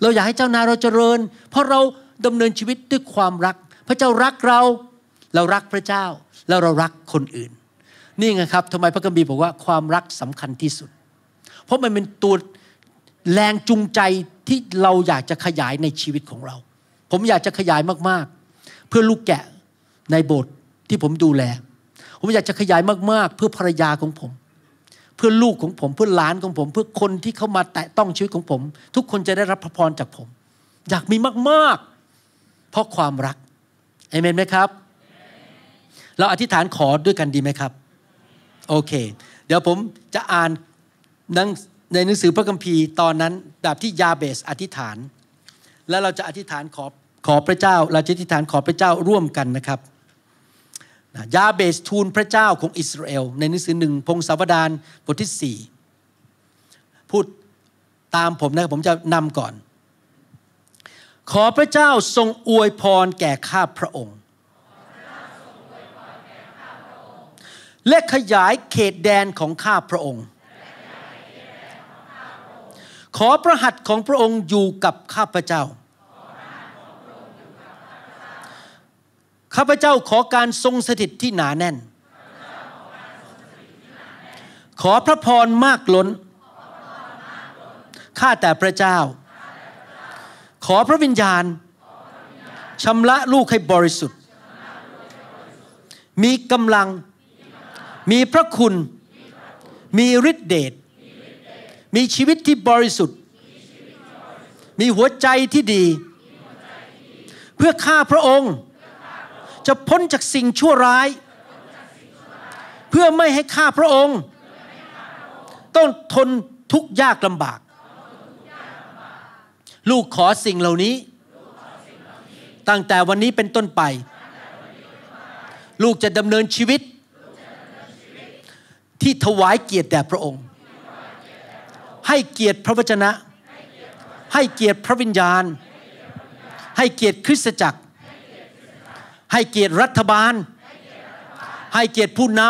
เราอยากให้เจ้านายเราเจริญ เพราะเราดำเนินชีวิตด้วยความรัก พระเจ้ารักเราเรารักพระเจ้าแล้วเรารักคนอื่น นี่ไงครับทำไมพระคัมภีร์บอกว่าความรักสำคัญที่สุด เพราะมันเป็นตัวแรงจูงใจที่เราอยากจะขยายในชีวิตของเรา ผมอยากจะขยายมาก ๆ เพื่อลูกแกะในโบสถ์ที่ผมดูแล ผมอยากจะขยายมาก ๆ เพื่อภรรยาของผม เพื่อลูกของผมเพื่อหลานของผม เพื่อคนที่เข้ามาแตะต้องชีวิตของผม ทุกคนจะได้รับพระพรจากผม อยากมีมากๆ เพราะความรักเอเมนไหมครับเราอธิษฐานขอด้วยกันดีไหมครับโอเค เดี๋ยวผมจะอ่านในหนังสือพระคัมภีร์ ตอนนั้นแบบที่ยาเบสอธิษฐาน แล้วเราจะอธิษฐานขอขอพระเจ้า เราจะอธิษฐานขอพระเจ้าร่วมกันนะครับยาเบสทูลพระเจ้าของอิสราเอลในหนังสือหนึ่งพงศาวดารบทที่สี่พูดตามผมนะผมจะนำก่อน ขอพระเจ้าทรงอวยพรแก่ข้าพระองค์และขยายเขตแดนของข้าพระองค์ ขอประหัตของพระองค์อยู่กับข้าพเจ้า ข้าพเจ้าขอการทรงสถิตที่หนาแน่น ขอพระพรมากล้น ข้าแต่พระเจ้า ขอพระวิญญาณชำระลูกให้บริสุทธิ์ มีกำลังมีพระคุณ มีฤทธิเดชมีชีวิตที่บริสุทธิ์ มีหัวใจที่ดี เพื่อข้าพระองค์ จะพ้นจากสิ่งชั่วร้าย เพื่อไม่ให้ข้าพระองค์ ต้องทนทุกข์ยากลำบาก ลูกขอสิ่งเหล่านี้ ตั้งแต่วันนี้เป็นต้นไป ลูกจะดำเนินชีวิตที่ถวายเกียรติแด่พระองค์ ให้เกียรติพระวจนะ ให้เกียรติพระวิญญาณ ให้เกียรติคริสตจักร ให้เกียรติรัฐบาล ให้เกียรติผู้น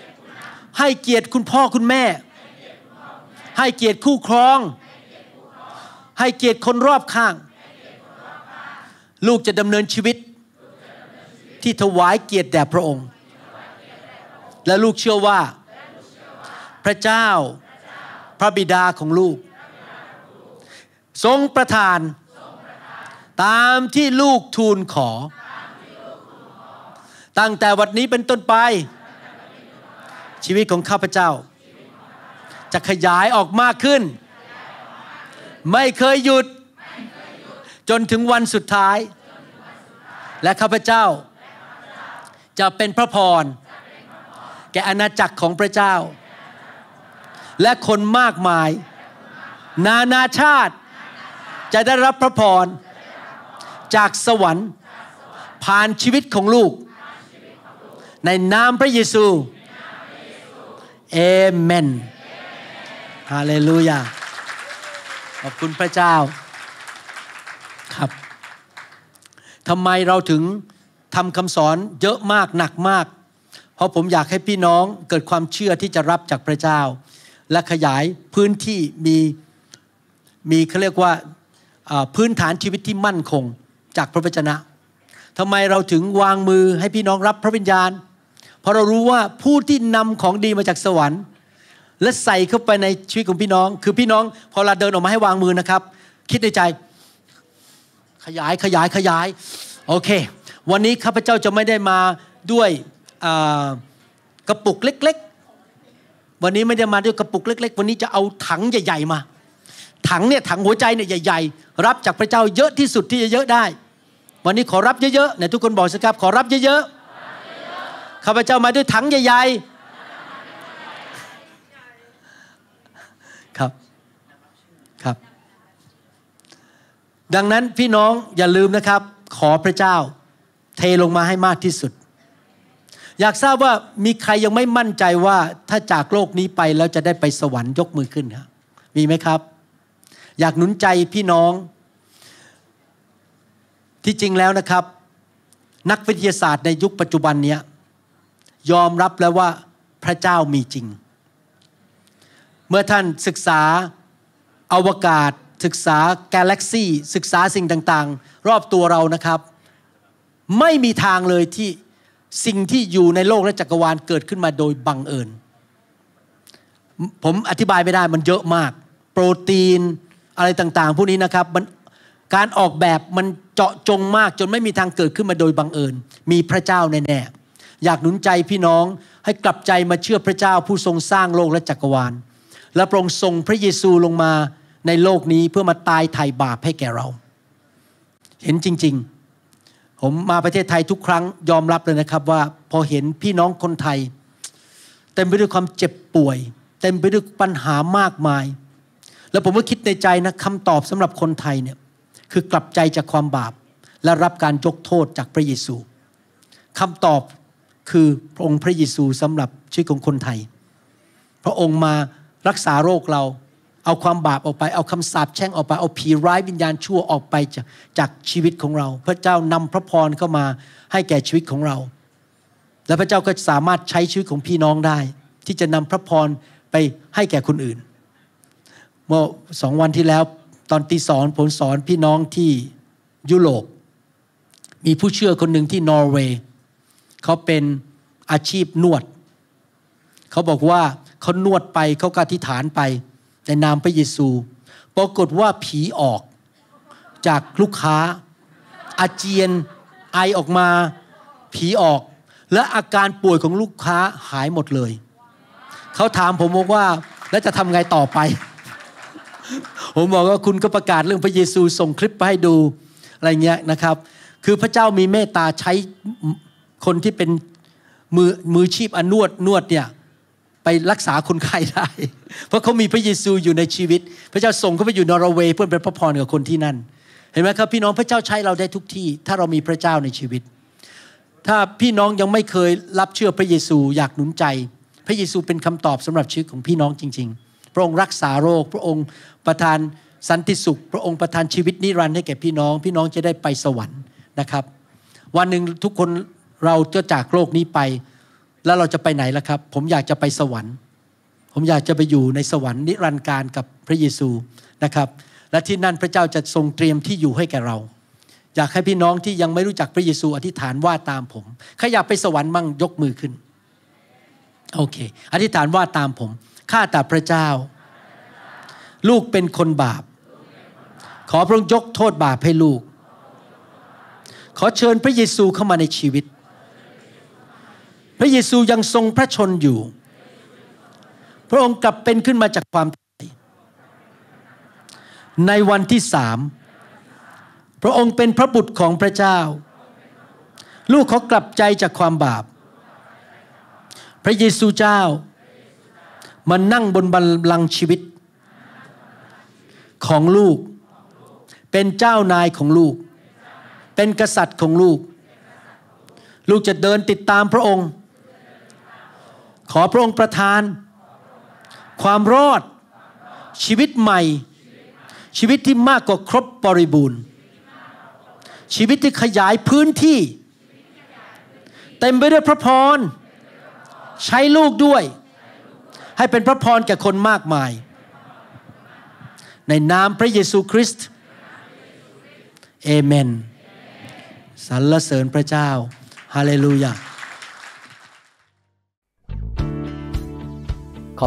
ำ ให้เกียรติคุณพ่อคุณแม่ ให้เกียรติคู่ครอง ให้เกียรติคนรอบข้าง ลูกจะดำเนินชีวิต ที่ถวายเกียรติแด่พระองค์ และลูกเชื่อว่าพระเจ้า พระบิดาของลูก ทรงประทาน ตามที่ลูกทูลขอ ตั้งแต่วันนี้เป็นต้นไป ชีวิตของข้าพเจ้าจะขยายออกมากขึ้น ไม่เคยหยุดจนถึงวันสุดท้าย และข้าพเจ้า จะเป็นพระพร แก่อาณาจักรของพระเจ้าาและคนมากมาย นานาชาติ จะได้รับพระพรจากสวรรค์ผ่านชีวิตของลูก ในนามพระเยซู เอเมน ฮาเลลูยา ขอบคุณพระเจ้า ครับ ทำไมเราถึงทำคำสอนเยอะมากหนักมาก เพราะผมอยากให้พี่น้องเกิดความเชื่อที่จะรับจากพระเจ้าและขยายพื้นที่มีมีเขาเรียกว่าพื้นฐานชีวิตที่มั่นคงจากพระวจนะทำไมเราถึงวางมือให้พี่น้องรับพระวิญญาณ เพราะเรารู้ว่าผู้ที่นำของดีมาจากสวรรค์ และใส่เข้าไปในชีวิตของพี่น้อง คือพี่น้อง พอเราเดินออกมาให้วางมือนะครับ คิดในใจ ขยายขยายขยายโอเค วันนี้ข้าพเจ้าจะไม่ได้มาด้วยกระปุกเล็กวันนี้ไม่ได้มาด้วยกระปุกเล็กๆ วันนี้จะเอาถังใหญ่ๆมา ถังเนี่ยถังหัวใจเนี่ยใหญ่ ๆ รับจากพระเจ้า เยอะที่สุดที่จะเยอะได้ วันนี้ขอรับเยอะๆ ไหนทุกคนบอกสิครับ ขอรับเยอะๆข้าพเจ้ามาด้วยถังใหญ่ ๆ ครับ ครับ ดังนั้นพี่น้องอย่าลืมนะครับ ขอพระเจ้าเทลงมาให้มากที่สุดอยากทราบว่ามีใครยังไม่มั่นใจว่าถ้าจากโลกนี้ไป แล้วจะได้ไปสวรรค์ยกมือขึ้นครับมีไหมครับ อยากหนุนใจพี่น้อง ที่จริงแล้วนะครับ นักวิทยาศาสตร์ ในยุคปัจจุบันนี้ ยอมรับแล้วว่าพระเจ้ามีจริง เมื่อท่านศึกษาอวกาศ ศึกษากาแล็กซี่ ศึกษาสิ่งต่าง ๆ รอบตัวเรานะครับ ไม่มีทางเลยที่สิ่งที่อยู่ในโลกและจักรวาลเกิดขึ้นมาโดยบังเอิญ ผมอธิบายไม่ได้มันเยอะมาก โปรตีนอะไรต่าง ๆ พวกนี้นะครับมันการออกแบบมันเจาะจงมากจนไม่มีทางเกิดขึ้นมาโดยบังเอิญมีพระเจ้าแน่ๆอยากหนุนใจพี่น้อง ให้กลับใจมาเชื่อพระเจ้าผู้ทรงสร้างโลกและจักรวาล และพระองค์ทรงพระเยซูลงมาในโลกนี้เพื่อมาตายไถ่บาปให้แก่เรา เห็นจริงๆผมมาประเทศไทยทุกครั้งยอมรับเลยนะครับว่าพอเห็นพี่น้องคนไทย เต็มไปด้วยความเจ็บป่วย เต็มไปด้วยปัญหามากมาย แล้วผมก็คิดในใจนะคำตอบสำหรับคนไทยเนี่ยคือกลับใจจากความบาป และรับการยกโทษจากพระเยซูคำตอบคือพระองค์พระเยซูสำหรับชีวิตของคนไทยพระองค์มารักษาโรคเราเอาความบาปออกไป เอาคำสาปแช่งออกไป เอาผีร้ายวิญญาณชั่วออกไปจากจากชีวิตของเรา พระเจ้านำพระพรเข้ามาให้แก่ชีวิตของเรา และพระเจ้าก็สามารถใช้ชีวิตของพี่น้องได้ ที่จะนำพระพรไปให้แก่คนอื่นเมื่อสองวันที่แล้วตอนตีสอนผมสอนพี่น้องที่ยุโรปมีผู้เชื่อคนหนึ่งที่นอร์เวย์เขาเป็นอาชีพนวดเขาบอกว่าเขานวดไปเขาก็อธิษฐานไปในนามพระเยซู ปรากฏว่าผีออก จากลูกค้า อาเจียนไอออกมา ผีออก และอาการป่วยของลูกค้าหายหมดเลย เขาถามผมบอกว่าแล้วจะทำไงต่อไป ผมบอกว่าคุณก็ประกาศเรื่องพระเยซูส่งคลิปไปให้ดูอะไรเงี้ยนะครับ คือพระเจ้ามีเมตตาใช้คนที่เป็นมือมือชีพอนวดนวดเนี่ยไปรักษาคนไข้ได้ เพราะเขามีพระเยซูอยู่ในชีวิต พระเจ้าส่งเขาไปอยู่นอร์เวย์เพื่อเป็นพระพรกับคนที่นั่น เห็นไหมครับพี่น้องพระเจ้าใช้เราได้ทุกที่ ถ้าเรามีพระเจ้าในชีวิต ถ้าพี่น้องยังไม่เคยรับเชื่อพระเยซูอยากหนุนใจ พระเยซูเป็นคำตอบสำหรับชีวิตของพี่น้องจริง ๆ พระองค์รักษาโรคพระองค์ประทานสันติสุข พระองค์ประทานชีวิตนิรันดร์ให้แก่พี่น้องพี่น้องจะได้ไปสวรรค์นะครับ วันหนึ่งทุกคนเราจะจากโลกนี้ไปแล้วเราจะไปไหนล่ะครับ ผมอยากจะไปสวรรค์ ผมอยากจะไปอยู่ในสวรรค์นิรันดร์การกับพระเยซูนะครับ และที่นั่นพระเจ้าจะทรงเตรียมที่อยู่ให้แก่เรา อยากให้พี่น้องที่ยังไม่รู้จักพระเยซู อธิษฐานว่าตามผมใครอยากไปสวรรค์มั่งยกมือขึ้น โอเค อธิษฐานว่าตามผมข้าแต่พระเจ้า ลูกเป็นคนบาป ขอพระองค์ยกโทษบาปให้ลูก ขอเชิญพระเยซูเข้ามาในชีวิตระเยซูยังทรงพระชนอยู่ พระองค์กลับเป็นขึ้นมาจากความตาย ในวันที่สาม พระองค์เป็นพระบุตรของพระเจ้า ลูกเขากลับใจจากความบาป พระเยซูเจ้ามานั่งบนบัลลังก์ชีวิต ของลูก เป็นเจ้านายของลูก เป็นกษัตริย์ของลูก ลูกจะเดินติดตามพระองค์ขอพระองค์ประทาน ความรอดชีวิตใหม่ ชีวิตที่มากกว่าครบบริบูรณ์ ชีวิตที่ขยายพื้นที่ เต็มไปด้วยพระพรใช้ลูกด้วย ให้เป็นพระพรแก่คนมากมาย ในนามพระเยซูคริสต์เอเมนสรรเสริญพระเจ้า ฮาเลลูยา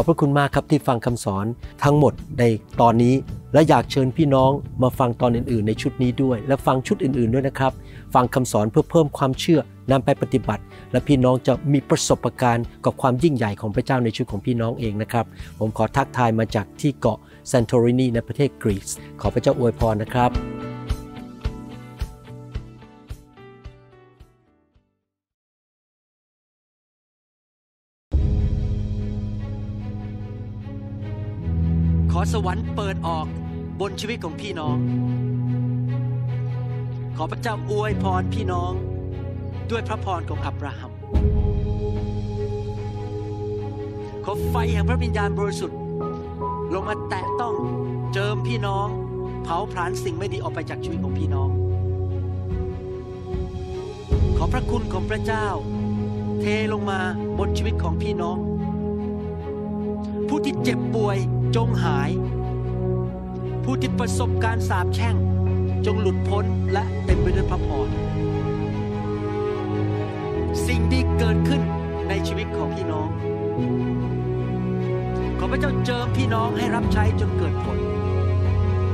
ขอบพระคุณมากครับที่ฟังคำสอนทั้งหมดในตอนนี้และอยากเชิญพี่น้องมาฟังตอนอื่นๆในชุดนี้ด้วย และฟังชุดอื่นๆด้วยนะครับ ฟังคำสอนเพื่อเพิ่มความเชื่อนำไปปฏิบัติ และพี่น้องจะมีประสบการณ์กับความยิ่งใหญ่ของพระเจ้าในชีวิตของพี่น้องเองนะครับ ผมขอทักทายมาจากที่เกาะซันโตรินีในประเทศกรีซขอพระเจ้าอวยพรนะครับสวรรค์เปิดออกบนชีวิตของพี่น้อง ขอพระเจ้าอวยพรพี่น้อง ด้วยพระพรของอับราฮัมขอไฟแห่งพระวิญญาณบริสุทธิ์ ลงมาแตะต้องเจิมพี่น้อง เผาผลาญสิ่งไม่ดีออกไปจากชีวิตของพี่น้อง ขอพระคุณของพระเจ้า เทลงมาบนชีวิตของพี่น้อง ผู้ที่เจ็บป่วยจงหาย ผู้ที่ประสบการสาบแช่ง จงหลุดพ้นและเต็มไปด้วยพระพร สิ่งดีเกิดขึ้นในชีวิตของพี่น้องขอพระเจ้าเจิมพี่น้องให้รับใช้จนเกิดผล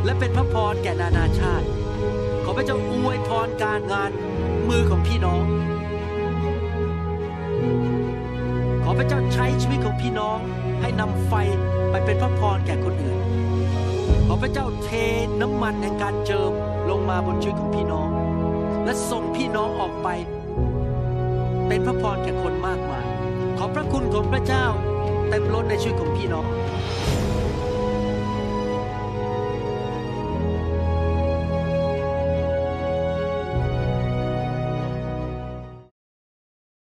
และเป็นพระพรแก่นานาชาติขอพระเจ้าอวยพรการงานมือของพี่น้องขอพระเจ้าใช้ชีวิตของพี่น้องให้นำไฟไปเป็นพระพรแก่คนอื่น ขอพระเจ้าเทน้ำมันแห่งการเจิมลงมาบนชีวิตของพี่น้อง และส่งพี่น้องออกไปเป็นพระพรแก่คนมากมาย ขอพระคุณของพระเจ้าเต็มล้นในชีวิตของพี่น้อง